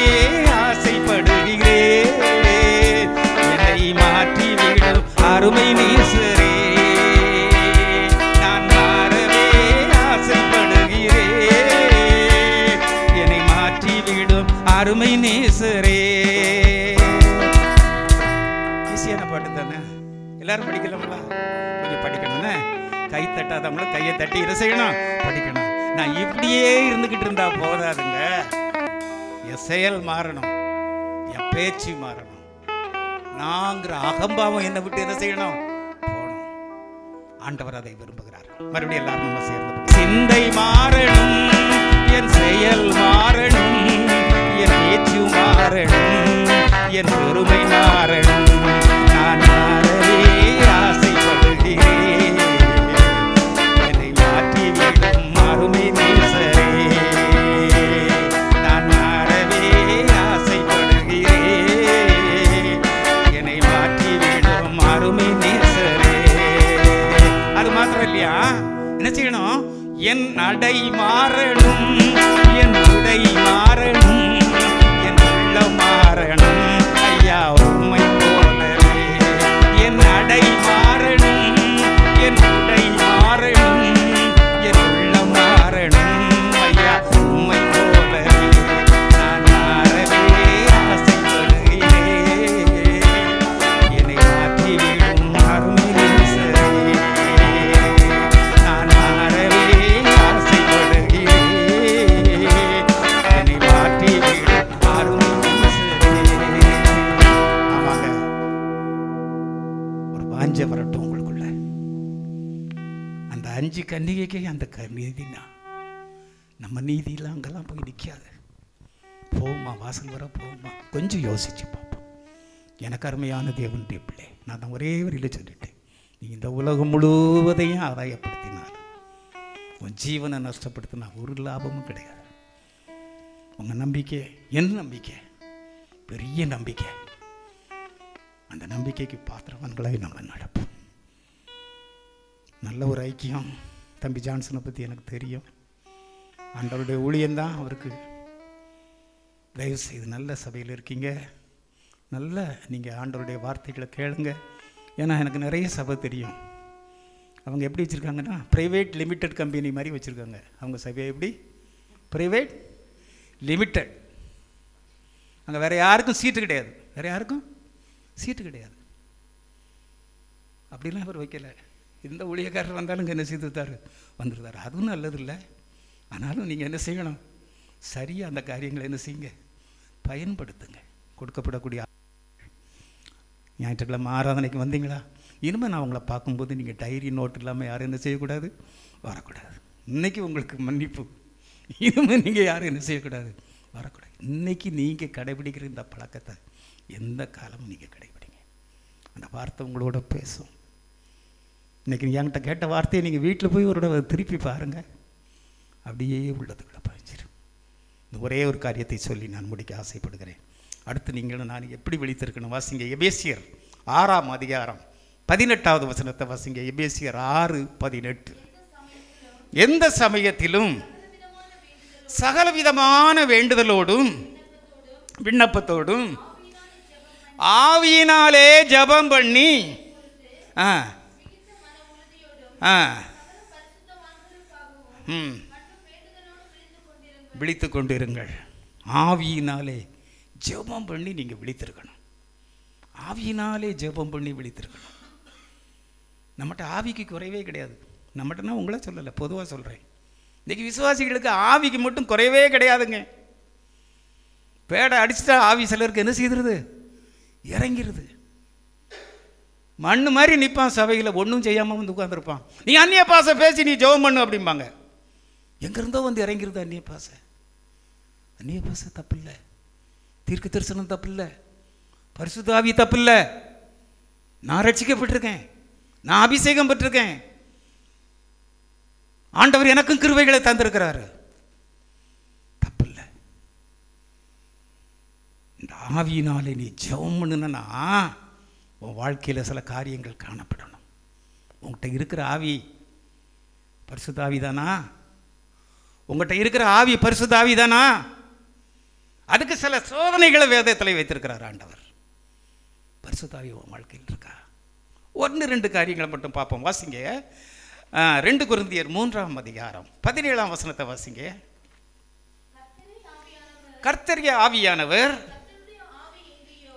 ஆசைப்படுகிறேன் என்னை மாற்றிவிடும் அருமை நேசரே நான் மாறவே ஆசைப்படுகிறேன் என்னை மாற்றிவிடும் அருமை நேசரே ஈஸியான பாட்டு தானே எல்லாரும் படிக்கலாம்ல கொஞ்சம் படிக்கணும்னு கை தட்டாதவங்களும் கையை தட்டி இதை செய்யணும் படிக்கணும் நான் இப்படியே இருந்துகிட்டு இருந்தா போதாதுங்க என் செயல் மாறணும் என் பேச்சு மாறணும் நாங்கிற அகம்பாவம் என்னை விட்டு என்ன செய்யணும் ஆண்டவர் அதை விரும்புகிறார் மறுபடியும் எல்லாரும் நம்ம சேர்ந்து சிந்தை மாறணும் என் செயல் மாறணும் என் பேச்சு மாறணும் என் பெருமை மாறணும் அடை மாறணும் கன்னிகைக்கு அந்த நீதினா நம்ம நீதியெல்லாம் அங்கெல்லாம் போய் நிற்காது போமா வாசல் வர போமா கொஞ்சம் யோசிச்சு பார்ப்போம் எனக்கு அருமையான தேவன் பிள்ளை நான் தான் ஒரே வரியில் சொல்லிட்டேன் நீ இந்த உலகம் முழுவதையும் ஆதாயப்படுத்தினார் உன் ஜீவனை நஷ்டப்படுத்தினா ஒரு லாபமும் கிடையாது உங்கள் நம்பிக்கை என் நம்பிக்கை பெரிய நம்பிக்கை அந்த நம்பிக்கைக்கு பாத்திரவான்களாக நம்ம நடப்போம் நல்ல ஒரு ஐக்கியம் தம்பி ஜான்சனை பற்றி எனக்கு தெரியும் ஆண்டவருடைய ஊழியந்தான் அவருக்கு தயவு செய்து நல்ல சபையில் இருக்கீங்க நல்ல நீங்கள் ஆண்டவருடைய வார்த்தைகளை கேளுங்க ஏன்னா எனக்கு நிறைய சபை தெரியும் அவங்க எப்படி வச்சுருக்காங்கன்னா ப்ரைவேட் லிமிட்டட் கம்பெனி மாதிரி வச்சுருக்காங்க அவங்க சபையை எப்படி ப்ரைவேட் லிமிட்டட் அங்கே வேறு யாருக்கும் சீட்டு கிடையாது வேறு யாருக்கும் சீட்டு கிடையாது அப்படிலாம் அவர் வைக்கலை இந்த ஊழியக்காரர் வந்தாலும் என்ன செய்துட்டார் வந்துருந்தார் அதுவும் நல்லது இல்லை ஆனாலும் நீங்கள் என்ன செய்யணும் சரியாக அந்த காரியங்களை என்ன செய்யுங்க பயன்படுத்துங்க கொடுக்கப்படக்கூடிய ஞாயிற்றுக்கிழமை ஆராதனைக்கு வந்தீங்களா இனிமேல் நான் உங்களை பார்க்கும்போது நீங்கள் டைரி நோட் இல்லாமல் யாரும் என்ன செய்யக்கூடாது வரக்கூடாது இன்றைக்கி உங்களுக்கு மன்னிப்பு இனிமேல் நீங்கள் யாரும் என்ன செய்யக்கூடாது வரக்கூடாது இன்றைக்கி நீங்கள் கடைபிடிக்கிற இந்த பழக்கத்தை எந்த காலமும் நீங்கள் கடைபிடிங்க அந்த வார்த்தை உங்களோட பேசும் இன்றைக்கி என்கிட்ட கேட்ட வார்த்தையை நீங்கள் வீட்டில் போய் ஒரு தடவை திருப்பி பாருங்கள் அப்படியே உள்ளதுக்குள்ளே பதிஞ்சிடும் இந்த ஒரே ஒரு காரியத்தை சொல்லி நான் முடிக்க ஆசைப்படுகிறேன் அடுத்து நீங்களும் நான் எப்படி விழித்திருக்கணும் வாசிங்க எபேசியர் ஆறாம் அதிகாரம் பதினெட்டாவது வசனத்தை வாசிங்க எபேசியர் ஆறு பதினெட்டு எந்த சமயத்திலும் சகலவிதமான வேண்டுதலோடும் விண்ணப்பத்தோடும் ஆவியினாலே ஜபம் பண்ணி ஆ ஆ ம் விழித்து கொண்டிருங்கள் ஆவியினாலே ஜெபம் பண்ணி நீங்கள் விழித்திருக்கணும் ஆவியினாலே ஜெபம் பண்ணி விழித்திருக்கணும் நம்மகிட்ட ஆவிக்கு குறைவே கிடையாது நம்மகிட்டனா உங்களே சொல்லலை பொதுவாக சொல்கிறேன் இன்றைக்கி விசுவாசிகளுக்கு ஆவிக்கு மட்டும் குறைவே கிடையாதுங்க பேடை அடிச்சுட்டா ஆவி சிலருக்கு என்ன செய்கிறது இறங்கிருது மண் மாதிரி நிற்பான் சபையில் ஒன்றும் செய்யாமல் வந்து உட்காந்துருப்பான் நீ அந்நிய பாசை பேசி நீ ஜெபம் பண்ணு அப்படிம்பாங்க எங்கேருந்தோ வந்து இறங்கிறது அந்நிய பாசை அந்நிய பாசை தப்பில்லை தீர்க்க தரிசனம் தப்பில்லை பரிசுதாவி தப்பில்லை நான் ரட்சிக்கப்பட்டிருக்கேன் நான் அபிஷேகம் பெற்றிருக்கேன் ஆண்டவர் எனக்கும் கிருவைகளை தந்திருக்கிறாரு தப்பில்லை இந்த ஆவியினாலே நீ ஜெபம் பண்ணுனா உன் வாழ்க்கையில் சில காரியங்கள் காணப்படணும் உங்கள்கிட்ட இருக்கிற ஆவி பரிசுத்தாவி தானா உங்கள்கிட்ட இருக்கிற ஆவி பரிசுத்தாவி தானா அதுக்கு சில சோதனைகளை வேதத்தில் வைத்திருக்கிறார் ஆண்டவர் பரிசுதாவி உன் வாழ்க்கையில் இருக்கா ஒன்று ரெண்டு காரியங்களை மட்டும் பார்ப்போம் வாசிங்க ரெண்டு குருந்தியர் மூன்றாம் அதிகாரம் பதினேழாம் வசனத்தை வாசிங்க கர்த்தரிய ஆவியானவர்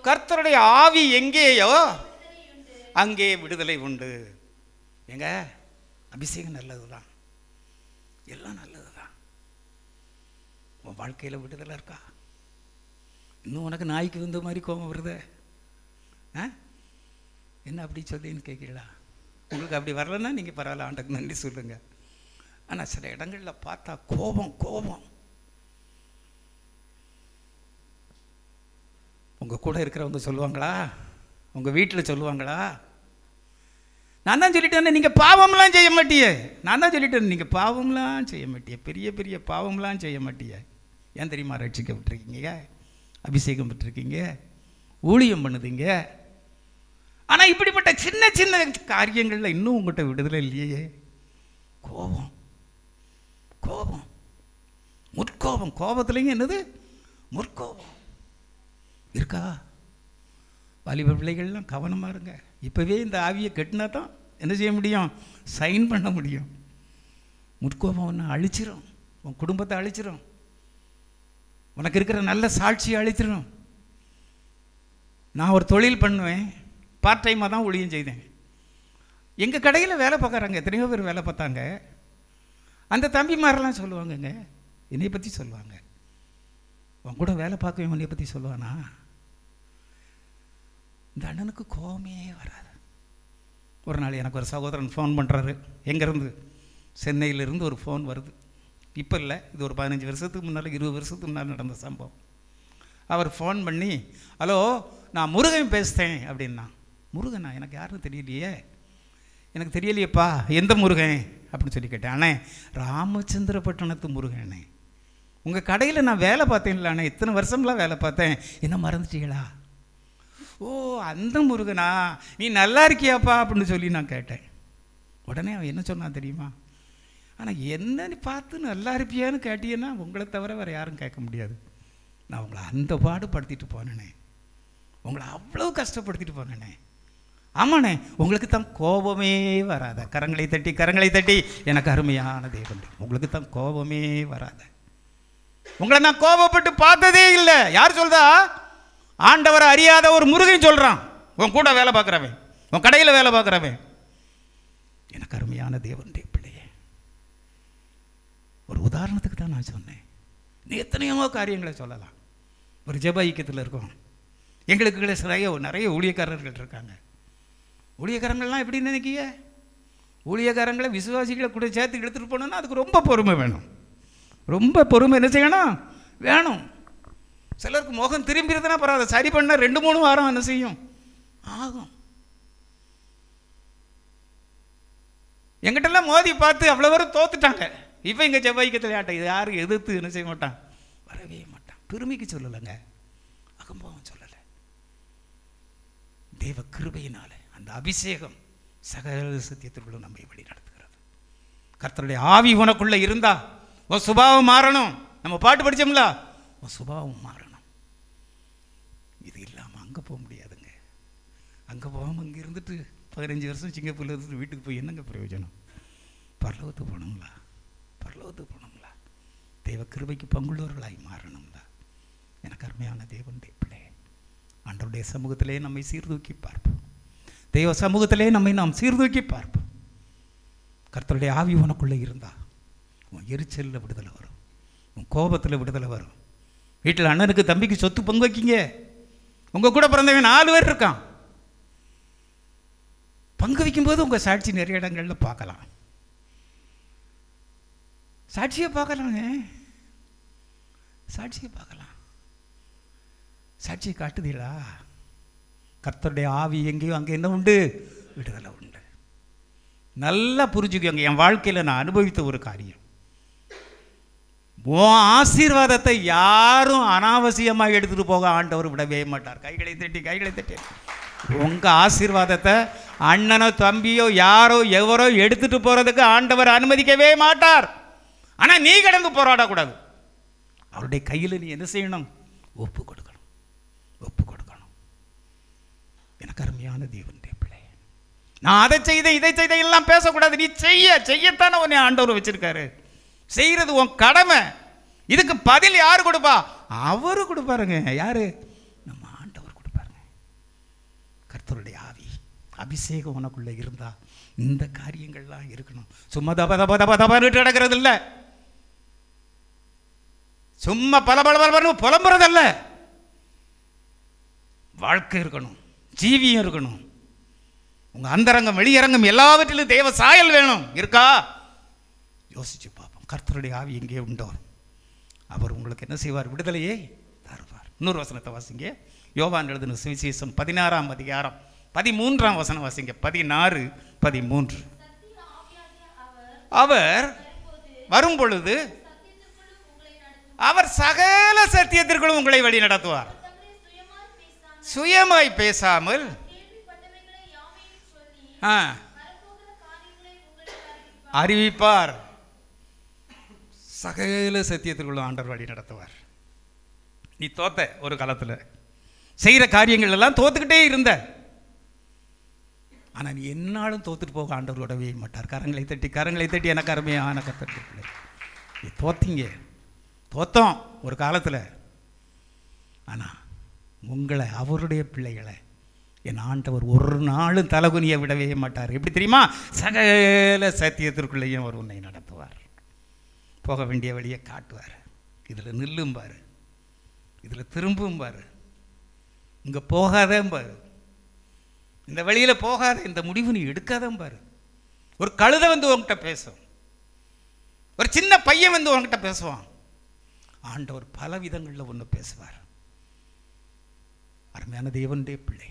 கர்த்தருடைய ஆவி எங்கேயோ அங்கே விடுதலை உண்டு எங்க அபிஷேகம் நல்லது தான் எல்லாம் நல்லது தான் உன் வாழ்க்கையில் விடுதலை இருக்கா இன்னும் உனக்கு நாய்க்கு வந்த மாதிரி கோபம் வருது ஆ என்ன அப்படி சொல்லின்னு கேட்கலா உங்களுக்கு அப்படி வரலன்னா நீங்கள் பரவாயில்ல ஆண்டுக்கு நன்றி சொல்லுங்கள் ஆனால் சில இடங்களில் பார்த்தா கோபம் கோபம் உங்கள் கூட இருக்கிறவங்க சொல்லுவாங்களா உங்கள் வீட்டில் சொல்லுவாங்களா நான் தான் வந்தேன் நீங்கள் பாவம்லாம் செய்ய மாட்டியே நான் தான் வந்தேன் நீங்கள் பாவம்லாம் செய்ய மாட்டியே பெரிய பெரிய பாவம்லாம் செய்ய மாட்டியே ஏன் தெரியுமா விட்டுருக்கீங்க அபிஷேகம் பெற்றிருக்கீங்க ஊழியம் பண்ணுதுங்க ஆனால் இப்படிப்பட்ட சின்ன சின்ன காரியங்களில் இன்னும் உங்கள்கிட்ட விடுதலை இல்லையே கோபம் கோபம் முற்கோபம் கோபத்துலேயும் என்னது முற்கோபம் இருக்கா வாலிபர் பிள்ளைகள்லாம் கவனமாக இருங்க இப்போவே இந்த ஆவியை கெட்டினா தான் என்ன செய்ய முடியும் சைன் பண்ண முடியும் முற்கோபம் ஒன்று அழிச்சிரும் உன் குடும்பத்தை அழிச்சிரும் உனக்கு இருக்கிற நல்ல சாட்சியை அழிச்சிடும் நான் ஒரு தொழில் பண்ணுவேன் பார்ட் டைமாக தான் ஒழியும் செய்தேன் எங்கள் கடையில் வேலை பார்க்குறாங்க எத்தனையோ பேர் வேலை பார்த்தாங்க அந்த தம்பிமாரெல்லாம் சொல்லுவாங்கங்க என்னை பற்றி சொல்லுவாங்க உன் கூட வேலை பார்க்க உன்னை பற்றி சொல்லுவானா இந்த அண்ணனுக்கு கோபமே வராது ஒரு நாள் எனக்கு ஒரு சகோதரன் ஃபோன் பண்ணுறாரு எங்கேருந்து சென்னையிலேருந்து ஒரு ஃபோன் வருது இப்போ இல்லை இது ஒரு பதினஞ்சு வருஷத்துக்கு முன்னால் இருபது வருஷத்துக்கு முன்னால் நடந்த சம்பவம் அவர் ஃபோன் பண்ணி ஹலோ நான் முருகன் பேசுகிறேன் அப்படின்னா முருகனா எனக்கு யாருன்னு தெரியலையே எனக்கு தெரியலையேப்பா எந்த முருகன் அப்படின்னு சொல்லி கேட்டேன் அண்ணே ராமச்சந்திரப்பட்டினத்து முருகனே உங்கள் கடையில் நான் வேலை பார்த்தேன்ல நான் இத்தனை வருஷம்லாம் வேலை பார்த்தேன் என்ன மறந்துட்டீங்களா ஓ அந்த முருகனா நீ நல்லா இருக்கியாப்பா அப்படின்னு சொல்லி நான் கேட்டேன் உடனே அவன் என்ன சொன்னான் தெரியுமா ஆனால் என்னன்னு பார்த்து நல்லா இருப்பியான்னு கேட்டீங்கன்னா உங்களை தவிர வேறு யாரும் கேட்க முடியாது நான் உங்களை அந்த பாடு படுத்திட்டு போனேனே உங்களை அவ்வளோ கஷ்டப்படுத்திட்டு போனேனே ஆமாண்ணே உங்களுக்கு தான் கோபமே வராத கரங்களை தட்டி கரங்களை தட்டி எனக்கு அருமையான தேவன் உங்களுக்கு தான் கோபமே வராதே உங்களை நான் கோபப்பட்டு பார்த்ததே இல்லை யார் சொல்றா ஆண்டவரை அறியாத ஒரு முருகன் சொல்கிறான் உன் கூட வேலை பார்க்குறவன் உன் கடையில் வேலை பார்க்குறவன் எனக்கு அருமையான தேவனுடைய பிள்ளையே ஒரு உதாரணத்துக்கு தான் நான் சொன்னேன் நீ எத்தனையோ காரியங்களை சொல்லலாம் ஒரு ஜெப ஐக்கியத்தில் இருக்கும் எங்களுக்கு நிறைய நிறைய ஊழியக்காரர்கள் இருக்காங்க ஊழியக்காரங்கள்லாம் எப்படி நினைக்கிய ஊழியக்காரங்களை விசுவாசிகளை கூட சேர்த்து எடுத்துகிட்டு போனோன்னா அதுக்கு ரொம்ப பொறுமை வேணும் ரொம்ப பொறுமை என்ன செய்யணும் வேணும் சிலருக்கு முகம் திரும்பிடுதுன்னா பரவாயில்ல சரி பண்ணால் ரெண்டு மூணு வாரம் என்ன செய்யும் ஆகும் எங்கிட்டலாம் மோதி பார்த்து அவ்வளோ வரும் தோத்துட்டாங்க இப்போ இங்கே செவ்வாய்க்கு தலையாட்டை இது யாரும் எதிர்த்து என்ன செய்ய மாட்டான் வரவே மாட்டான் பெருமைக்கு சொல்லலைங்க அகம்பாவம் சொல்லலை தெய்வ கிருபையினால் அந்த அபிஷேகம் சகல சத்தியத்திற்குள்ள நம்மை வழி நடத்துகிறது கர்த்தருடைய ஆவி உனக்குள்ளே இருந்தால் உன் சுபாவம் மாறணும் நம்ம பாட்டு படித்தோம்ல உன் சுபாவம் மாறணும் இது இல்லாமல் அங்கே போக முடியாதுங்க அங்கே போகாமல் அங்கே இருந்துட்டு பதினஞ்சு வருஷம் சிங்கப்பூரில் இருந்துட்டு வீட்டுக்கு போய் என்னங்க பிரயோஜனம் பரலோகத்துக்கு போனோம்ல பரலோகத்துக்கு போனோம்ல தெய்வ கிருபைக்கு பங்குள்ளவர்களாய் மாறணும்ல எனக்கு அருமையான தேவன் பிள்ளை அன்றைய சமூகத்திலே நம்மை சீர்தூக்கி பார்ப்போம் தெய்வ சமூகத்திலே நம்மை நாம் சீர்தூக்கி பார்ப்போம் கர்த்தருடைய ஆவி உனக்குள்ளே இருந்தால் உன் எரிச்சலில் விடுதலை வரும் உன் கோபத்தில் விடுதலை வரும் வீட்டில் அண்ணனுக்கு தம்பிக்கு சொத்து பங்கு வைக்கிங்க உங்கள் கூட பிறந்தவங்க நாலு பேர் இருக்கான் பங்கு வைக்கும்போது உங்கள் சாட்சி நிறைய இடங்களில் பார்க்கலாம் சாட்சியை பார்க்கலாங்க சாட்சியை பார்க்கலாம் சாட்சியை காட்டுதீங்களா கர்த்தருடைய ஆவி எங்கேயும் அங்கே என்ன உண்டு விடுதலை உண்டு நல்லா புரிஞ்சுக்கோங்க என் வாழ்க்கையில் நான் அனுபவித்த ஒரு காரியம் உன் ஆசீர்வாதத்தை யாரும் அனாவசியமாக எடுத்துகிட்டு போக ஆண்டவர் விடவே மாட்டார் கைகளை தட்டி கைகளை தட்டி உங்கள் ஆசீர்வாதத்தை அண்ணனோ தம்பியோ யாரோ எவரோ எடுத்துகிட்டு போகிறதுக்கு ஆண்டவர் அனுமதிக்கவே மாட்டார் ஆனால் நீ கிடந்து போராடக்கூடாது அவருடைய கையில் நீ என்ன செய்யணும் ஒப்பு கொடுக்கணும் ஒப்பு கொடுக்கணும் எனக்கு அருமையான தேவன் பிள்ளை நான் அதை செய்த இதை செய்த எல்லாம் பேசக்கூடாது நீ செய்ய செய்யத்தானே உன்னை ஆண்டவர் வச்சுருக்காரு செய்கிறது உன் கடமை இதுக்கு பதில் யார் கொடுப்பா அவரு கொடுப்பாருங்க யார் நம்ம ஆண்டவர் கொடுப்பாருங்க கர்த்தருடைய ஆவி அபிஷேகம் உனக்குள்ளே இருந்தால் இந்த காரியங்கள்லாம் இருக்கணும் சும்மா தப தப தப தபன்னுட்டு நடக்கிறது இல்லை சும்மா பல பல பல புலம்புறதல்ல வாழ்க்கை இருக்கணும் ஜீவியம் இருக்கணும் உங்கள் அந்தரங்கம் வெளியரங்கம் எல்லாவற்றிலும் தேவ சாயல் வேணும் இருக்கா யோசிச்சுப்பா கர்த்தருடைய ஆவி எங்கே உண்டோ அவர் உங்களுக்கு என்ன செய்வார் விடுதலையே தருவார் இன்னொரு வசனத்தை வாசிங்க யோவான் எழுதின சுவிசேஷம் பதினாறாம் அதிகாரம் பதிமூன்றாம் வசனம் வாசிங்க பதினாறு பதிமூன்று அவர் வரும்பொழுது அவர் சகல சத்தியத்திற்குள் உங்களை வழி நடத்துவார் சுயமாய் பேசாமல் அறிவிப்பார் சகையில சத்தியத்திற்குள்ள ஆண்டவர் வழி நடத்துவார் நீ தோத்த ஒரு காலத்தில் செய்கிற காரியங்கள் எல்லாம் தோத்துக்கிட்டே இருந்த ஆனால் நீ என்னாலும் தோத்துட்டு போக ஆண்டவர் உடவே மாட்டார் கரங்களை தட்டி கரங்களை தட்டி எனக்கு அருமையான கத்தட்டு நீ தோத்தீங்க தோத்தோம் ஒரு காலத்தில் ஆனால் உங்களை அவருடைய பிள்ளைகளை என் ஆண்டவர் ஒரு நாளும் தலகுனியை விடவே மாட்டார் எப்படி தெரியுமா சகல சத்தியத்திற்குள்ளேயும் அவர் உன்னை நடத்துவார் போக வேண்டிய வழியை காட்டுவார் இதில் நில்லும் பார் இதில் பார் இங்கே பார் இந்த வழியில் போகாத இந்த முடிவு நீ பார் ஒரு கழுதை வந்து உங்ககிட்ட பேசும் ஒரு சின்ன பையன் வந்து உங்ககிட்ட பேசுவான் ஆண்டவர் பல விதங்களில் ஒன்று பேசுவார் அருமையான தேவனுடைய பிள்ளை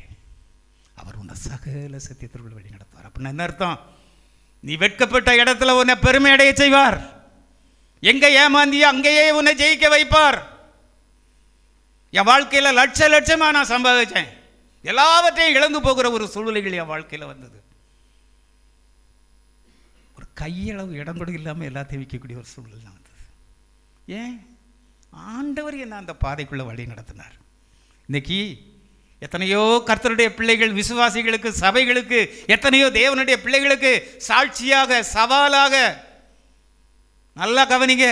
அவர் உன்னை சகல சத்தியத்திற்குள் வழி நடத்துவார் அப்படின்னா என்ன அர்த்தம் நீ வெட்கப்பட்ட இடத்துல உன்னை பெருமை அடைய செய்வார் எங்கே ஏமாந்தியோ அங்கேயே உன்னை ஜெயிக்க வைப்பார் என் வாழ்க்கையில் லட்ச லட்சமாக நான் சம்பாதிச்சேன் எல்லாவற்றையும் இழந்து போகிற ஒரு சூழ்நிலைகள் என் வாழ்க்கையில் வந்தது ஒரு கையளவு இடம் கூட இல்லாமல் எல்லாத்தையும் விற்கக்கூடிய ஒரு சூழ்நிலை தான் வந்தது ஏன் ஆண்டவர் என்ன அந்த பாதைக்குள்ளே வழி நடத்தினார் இன்னைக்கு எத்தனையோ கர்த்தருடைய பிள்ளைகள் விசுவாசிகளுக்கு சபைகளுக்கு எத்தனையோ தேவனுடைய பிள்ளைகளுக்கு சாட்சியாக சவாலாக நல்லா கவனிங்க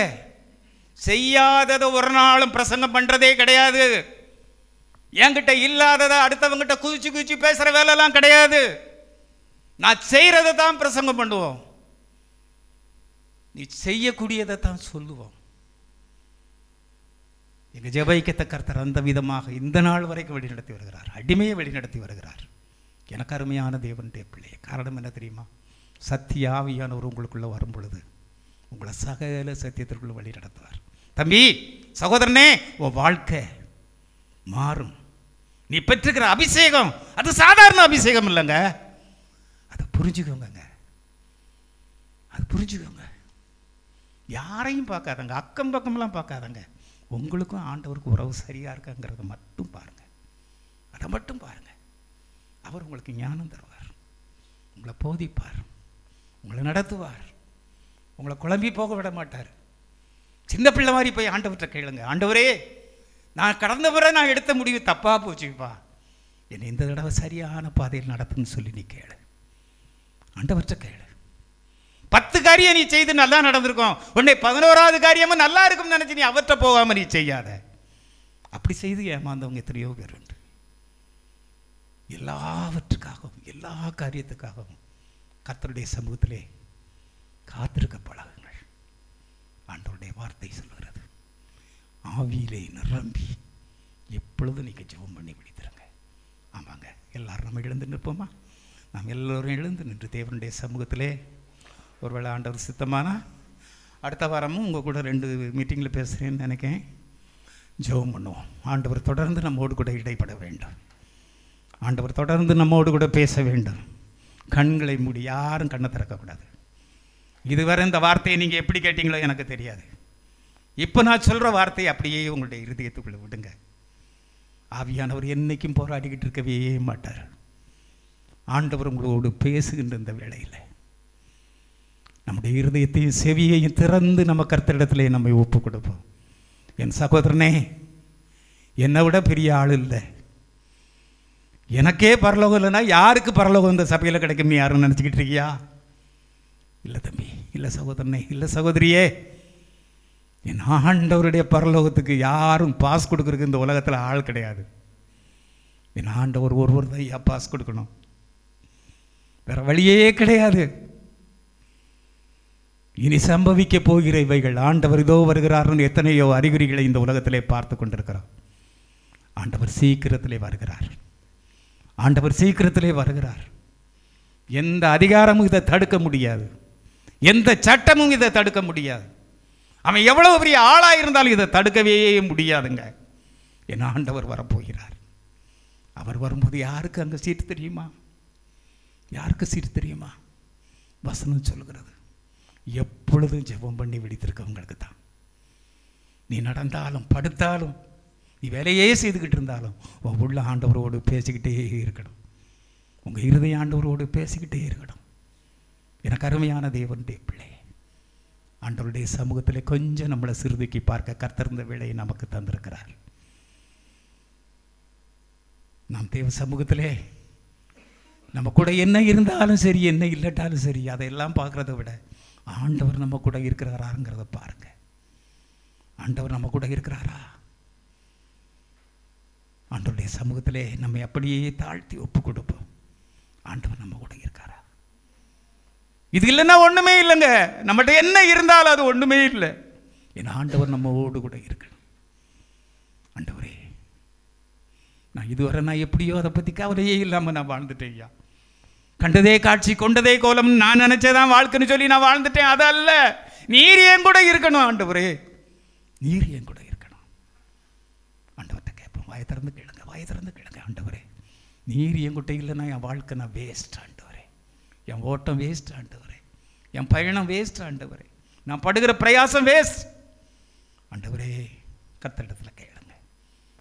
செய்யாததை ஒரு நாளும் பிரசங்கம் பண்ணுறதே கிடையாது என்கிட்ட இல்லாததை அடுத்தவங்கிட்ட குதிச்சு குதிச்சு பேசுகிற வேலைலாம் கிடையாது நான் செய்கிறத தான் பிரசங்கம் பண்ணுவோம் நீ செய்யக்கூடியதை தான் சொல்லுவோம் எங்கள் ஜபைக்கத்த கர்த்தர் அந்த விதமாக இந்த நாள் வரைக்கும் வழிநடத்தி வருகிறார் அடிமையை வழிநடத்தி வருகிறார் எனக்கு அருமையான தேவனுடைய பிள்ளை காரணம் என்ன தெரியுமா சத்திய ஆவியானவர் உங்களுக்குள்ளே வரும் பொழுது உங்களை சகல சத்தியத்திற்குள் வழி நடத்துவார் தம்பி சகோதரனே உன் வாழ்க்கை மாறும் நீ பெற்றுக்கிற அபிஷேகம் அது சாதாரண அபிஷேகம் இல்லைங்க அதை புரிஞ்சுக்கோங்க அது புரிஞ்சுக்கோங்க யாரையும் பார்க்காதங்க அக்கம் பக்கம்லாம் பார்க்காதங்க உங்களுக்கும் ஆண்டவருக்கும் உறவு சரியாக இருக்காங்கிறத மட்டும் பாருங்கள் அதை மட்டும் பாருங்கள் அவர் உங்களுக்கு ஞானம் தருவார் உங்களை போதிப்பார் உங்களை நடத்துவார் உங்களை குழம்பி போக விட மாட்டார் சின்ன பிள்ளை மாதிரி போய் ஆண்டவர்கிட்ட கேளுங்க ஆண்டவரே நான் கடந்த முறை நான் எடுத்த முடிவு தப்பாக போச்சுப்பா என்னை இந்த தடவை சரியான பாதையில் நடத்துன்னு சொல்லி நீ கேளு ஆண்டவர்கிட்ட கேளு பத்து காரியம் நீ செய்து நல்லா நடந்திருக்கும் உன்னை பதினோராவது காரியமும் நல்லா இருக்கும்னு நினச்சி நீ அவற்றை போகாமல் நீ செய்யாத அப்படி செய்து ஏமாந்தவங்க எத்தனையோ பேர் உண்டு எல்லாவற்றுக்காகவும் எல்லா காரியத்துக்காகவும் கத்தருடைய சமூகத்திலே காத்திருக்க பழகுங்கள் ஆண்டவருடைய வார்த்தை சொல்கிறது ஆவியிலே நிரம்பி எப்பொழுதும் நீங்கள் ஜெபம் பண்ணி விழித்திருங்க ஆமாங்க எல்லாரும் நம்ம எழுந்து நிற்போமா நாம் எல்லோரும் எழுந்து நின்று தேவனுடைய சமூகத்திலே ஒருவேளை ஆண்டவர் சித்தமானா அடுத்த வாரமும் உங்கள் கூட ரெண்டு மீட்டிங்கில் பேசுகிறேன்னு நினைக்கேன் ஜெபம் பண்ணுவோம் ஆண்டவர் தொடர்ந்து நம்மோடு கூட இடைப்பட வேண்டும் ஆண்டவர் தொடர்ந்து நம்மோடு கூட பேச வேண்டும் கண்களை மூடி யாரும் கண்ணை திறக்கக்கூடாது இதுவரை இந்த வார்த்தையை நீங்கள் எப்படி கேட்டீங்களோ எனக்கு தெரியாது இப்போ நான் சொல்கிற வார்த்தையை அப்படியே உங்களுடைய இருதயத்துக்குள்ளே விடுங்க ஆவியானவர் என்றைக்கும் போராடிக்கிட்டு இருக்கவே மாட்டார் ஆண்டவர் உங்களோடு பேசுகின்ற இந்த வேளையில் நம்முடைய இருதயத்தையும் செவியையும் திறந்து நம்ம கர்த்தரிடத்திலே நம்ம ஒப்பு கொடுப்போம் என் சகோதரனே என்னை விட பெரிய ஆள் இல்லை எனக்கே பரலோகம் இல்லைன்னா யாருக்கு பரலோகம் இந்த சபையில் கிடைக்கும் யாருன்னு நினச்சிக்கிட்டு இருக்கியா இல்லை தம்பி இல்லை சகோதரனே இல்லை சகோதரியே என் ஆண்டவருடைய பரலோகத்துக்கு யாரும் பாஸ் கொடுக்குறதுக்கு இந்த உலகத்தில் ஆள் கிடையாது என் ஆண்டவர் ஒருவர் தான் ஐயா பாஸ் கொடுக்கணும் வேற வழியே கிடையாது இனி சம்பவிக்க போகிற இவைகள் ஆண்டவர் இதோ வருகிறார்னு எத்தனையோ அறிகுறிகளை இந்த உலகத்திலே பார்த்து கொண்டிருக்கிறார் ஆண்டவர் சீக்கிரத்திலே வருகிறார் ஆண்டவர் சீக்கிரத்திலே வருகிறார் எந்த அதிகாரமும் இதை தடுக்க முடியாது எந்த சட்டமும் இதை தடுக்க முடியாது அவன் எவ்வளோ பெரிய ஆளாக இருந்தாலும் இதை தடுக்கவே முடியாதுங்க என் ஆண்டவர் வரப்போகிறார் அவர் வரும்போது யாருக்கு அங்கே சீட்டு தெரியுமா யாருக்கு சீட்டு தெரியுமா வசனம் சொல்கிறது எப்பொழுதும் ஜெபம் பண்ணி விழித்திருக்கவங்களுக்கு தான் நீ நடந்தாலும் படுத்தாலும் நீ வேலையே செய்துக்கிட்டு இருந்தாலும் உன் உள்ள ஆண்டவரோடு பேசிக்கிட்டே இருக்கணும் உங்கள் இருதய ஆண்டவரோடு பேசிக்கிட்டே இருக்கணும் எனக்கு அருமையான தேவனுடைய பிள்ளை ஆண்டவருடைய சமூகத்தில் கொஞ்சம் நம்மளை சிறுதுக்கி பார்க்க கத்திருந்த வேலையை நமக்கு தந்திருக்கிறார் நாம் தேவ சமூகத்திலே நம்ம கூட என்ன இருந்தாலும் சரி என்ன இல்லட்டாலும் சரி அதையெல்லாம் பார்க்குறத விட ஆண்டவர் நம்ம கூட இருக்கிறாராங்கிறத பாருங்க ஆண்டவர் நம்ம கூட இருக்கிறாரா ஆண்டவருடைய சமூகத்திலே நம்ம அப்படியே தாழ்த்தி ஒப்பு கொடுப்போம் ஆண்டவர் நம்ம கூட இருக்காரா இது இல்லைன்னா ஒன்றுமே இல்லைங்க நம்மகிட்ட என்ன இருந்தாலும் அது ஒன்றுமே இல்லை என் ஆண்டவர் நம்மோடு கூட இருக்கணும் ஆண்டவரே நான் இதுவரை நான் எப்படியோ அதை பற்றி கவலையே இல்லாமல் நான் வாழ்ந்துட்டேன் ஐயா கண்டதே காட்சி கொண்டதே கோலம் நான் நினச்சதான் வாழ்க்கைன்னு சொல்லி நான் வாழ்ந்துட்டேன் அது அல்ல நீர் என் கூட இருக்கணும் ஆண்டவரே நீர் என் கூட இருக்கணும் ஆண்டவர்கிட்ட கேட்போம் வாய திறந்து கேளுங்க வாய திறந்து கேளுங்க ஆண்டவரே நீர் என் இல்லைன்னா என் வாழ்க்கை நான் வேஸ்ட் ஆண்டவரே என் ஓட்டம் வேஸ்ட் ஆண்டவர் என் பயணம் வேஸ்ட் ஆண்டவரே நான் படுகிற பிரயாசம் வேஸ்ட் ஆண்டவரே கத்தடத்தில் கேளுங்க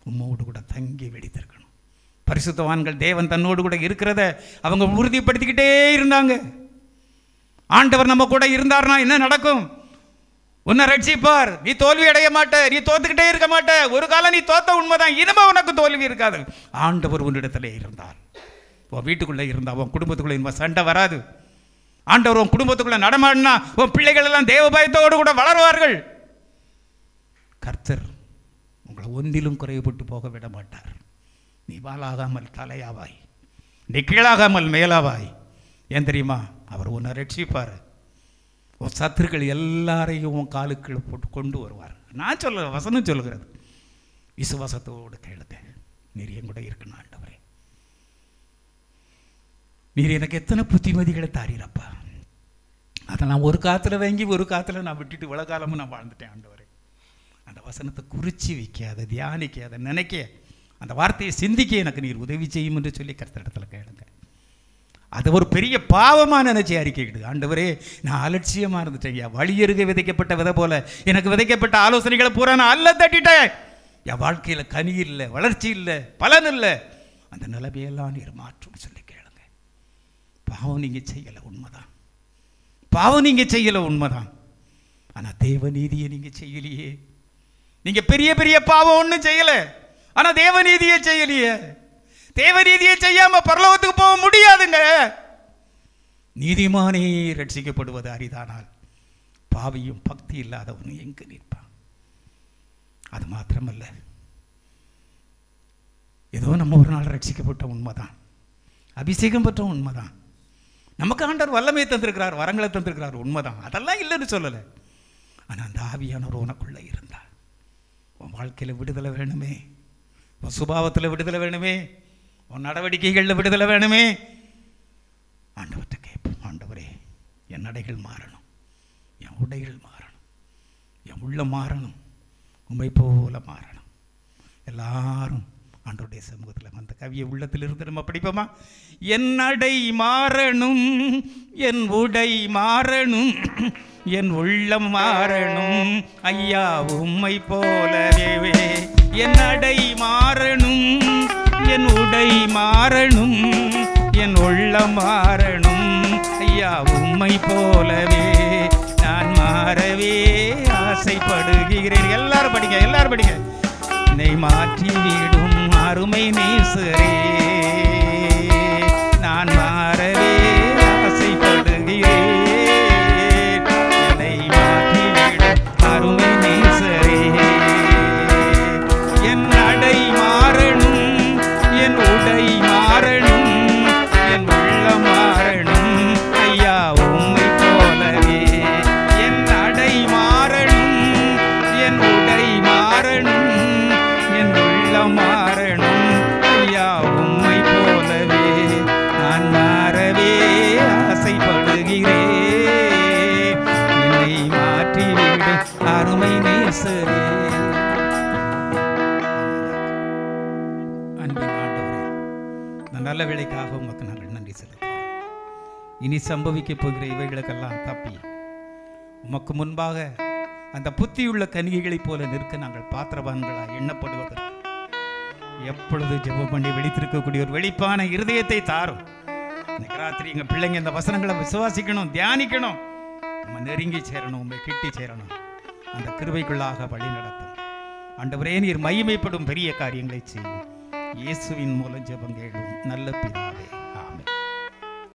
உம்மோடு கூட தங்கி வெடித்திருக்கணும் பரிசுத்தவான்கள் தேவன் தன்னோடு கூட இருக்கிறத அவங்க உறுதிப்படுத்திக்கிட்டே இருந்தாங்க ஆண்டவர் நம்ம கூட இருந்தார்னா என்ன நடக்கும் உன்னை ரட்சிப்பார் நீ தோல்வி அடைய மாட்ட நீ தோத்துக்கிட்டே இருக்க மாட்ட ஒரு காலம் நீ தோத்த உண்மைதான் இனிமே உனக்கு தோல்வி இருக்காது ஆண்டவர் உன்னிடத்துல இருந்தார் உன் வீட்டுக்குள்ளே இருந்தால் உன் குடும்பத்துக்குள்ளே சண்டை வராது ஆண்டவர் உன் குடும்பத்துக்குள்ள நடமாடினா உன் பிள்ளைகள் எல்லாம் தேவபாயத்தோடு கூட வளருவார்கள் கர்த்தர் உங்களை ஒன்றிலும் குறைவுபட்டு போக விட மாட்டார் நீ வாழாகாமல் தலையாவாய் நீ கீழாகாமல் மேலாவாய் ஏன் தெரியுமா அவர் உன்னை ரட்சிப்பார் உன் சத்துருக்கள் எல்லாரையும் உன் காலுக்கு போட்டு கொண்டு வருவார் நான் சொல்ல வசனம் சொல்கிறது விசுவாசத்தோடு கேளுங்க நிறைய கூட இருக்கு நாள் நீர் எனக்கு எத்தனை புத்திமதிகளை தாரீரப்பா அதை நான் ஒரு காத்தில் வாங்கி ஒரு காற்றுல நான் விட்டுட்டு இவ்வளோ காலமும் நான் வாழ்ந்துட்டேன் ஆண்டவரே அந்த வசனத்தை குறித்து வைக்காத தியானிக்காத நினைக்க அந்த வார்த்தையை சிந்திக்க எனக்கு நீர் உதவி செய்யும் என்று சொல்லி இடத்துல கேளுங்க அது ஒரு பெரிய பாவமான நினைச்சி அறிக்கைக்கிட்டு ஆண்டவரே நான் அலட்சியமாக இருந்துட்டேன் என் வழியருகே விதைக்கப்பட்ட விதை போல எனக்கு விதைக்கப்பட்ட ஆலோசனைகளை பூரா நான் அல்ல தட்டிட்டேன் என் வாழ்க்கையில் கனி இல்லை வளர்ச்சி இல்லை பலன் இல்லை அந்த நிலைமையெல்லாம் நீர் மாற்றம் சொல்லி பாவம் நீங்கள் செய்யலை உண்மைதான் பாவம் நீங்கள் செய்யலை உண்மைதான் ஆனால் தேவநீதியை நீங்கள் செய்யலையே நீங்கள் பெரிய பெரிய பாவம் ஒன்றும் செய்யலை ஆனால் தேவநீதியை செய்யலையே தேவநீதியை செய்யாமல் பரலோகத்துக்கு போக முடியாதுங்க நீதிமானே ரட்சிக்கப்படுவது அரிதானால் பாவியும் பக்தி இல்லாதவனும் எங்கு நிற்பான் அது மாத்திரமல்ல ஏதோ நம்ம ஒரு நாள் ரட்சிக்கப்பட்ட உண்மைதான் அபிஷேகம் பெற்ற உண்மைதான் நமக்கு ஆண்டவர் வல்லமையை தந்திருக்கிறார் வரங்களை தந்திருக்கிறார் உண்மைதான் அதெல்லாம் இல்லைன்னு சொல்லலை ஆனால் அந்த ஆவியானவர் உனக்குள்ளே இருந்தார் உன் வாழ்க்கையில் விடுதலை வேணுமே உன் சுபாவத்தில் விடுதலை வேணுமே உன் நடவடிக்கைகளில் விடுதலை வேணுமே ஆண்டவர்கிட்ட கேட்போம் ஆண்டவரே என் நடைகள் மாறணும் என் உடைகள் மாறணும் என் உள்ள மாறணும் உமை போல மாறணும் எல்லாரும் ஆண்டோடைய சமூகத்தில் அந்த கவியை உள்ளத்தில் இருந்து நம்ம படிப்போமா என் அடை மாறணும் என் உடை மாறணும் என் உள்ளம் மாறணும் ஐயா உம்மை போலவே என் அடை மாறணும் என் உடை மாறணும் என் உள்ளம் மாறணும் ஐயா உம்மை போலவே நான் மாறவே ஆசைப்படுகிறேன் எல்லாரும் படிங்க எல்லாரும் படிங்க என்னை மாற்றி விடும் அருமை நேசரே நான் மாற இனி சம்பவிக்கப் போகிற இவைகளுக்கெல்லாம் தப்பி உமக்கு முன்பாக அந்த புத்தியுள்ள கன்னிகைகளைப் போல நிற்க நாங்கள் பாத்திரவான்களா எண்ணப்படுவதற்கு எப்பொழுது ஜெபம் பண்ணி வெளித்திருக்கக்கூடிய ஒரு வெளிப்பான இருதயத்தை தாரும் ராத்திரி எங்க பிள்ளைங்க இந்த வசனங்களை விசுவாசிக்கணும் தியானிக்கணும் நம்ம நெருங்கி சேரணும் உண்மை கிட்டி சேரணும் அந்த கிருவைக்குள்ளாக வழி நடத்தும் ஆண்டவரே நீர் மகிமைப்படும் பெரிய காரியங்களை செய்யும் இயேசுவின் மூலம் ஜெபம் கேளும் நல்ல பிதாவே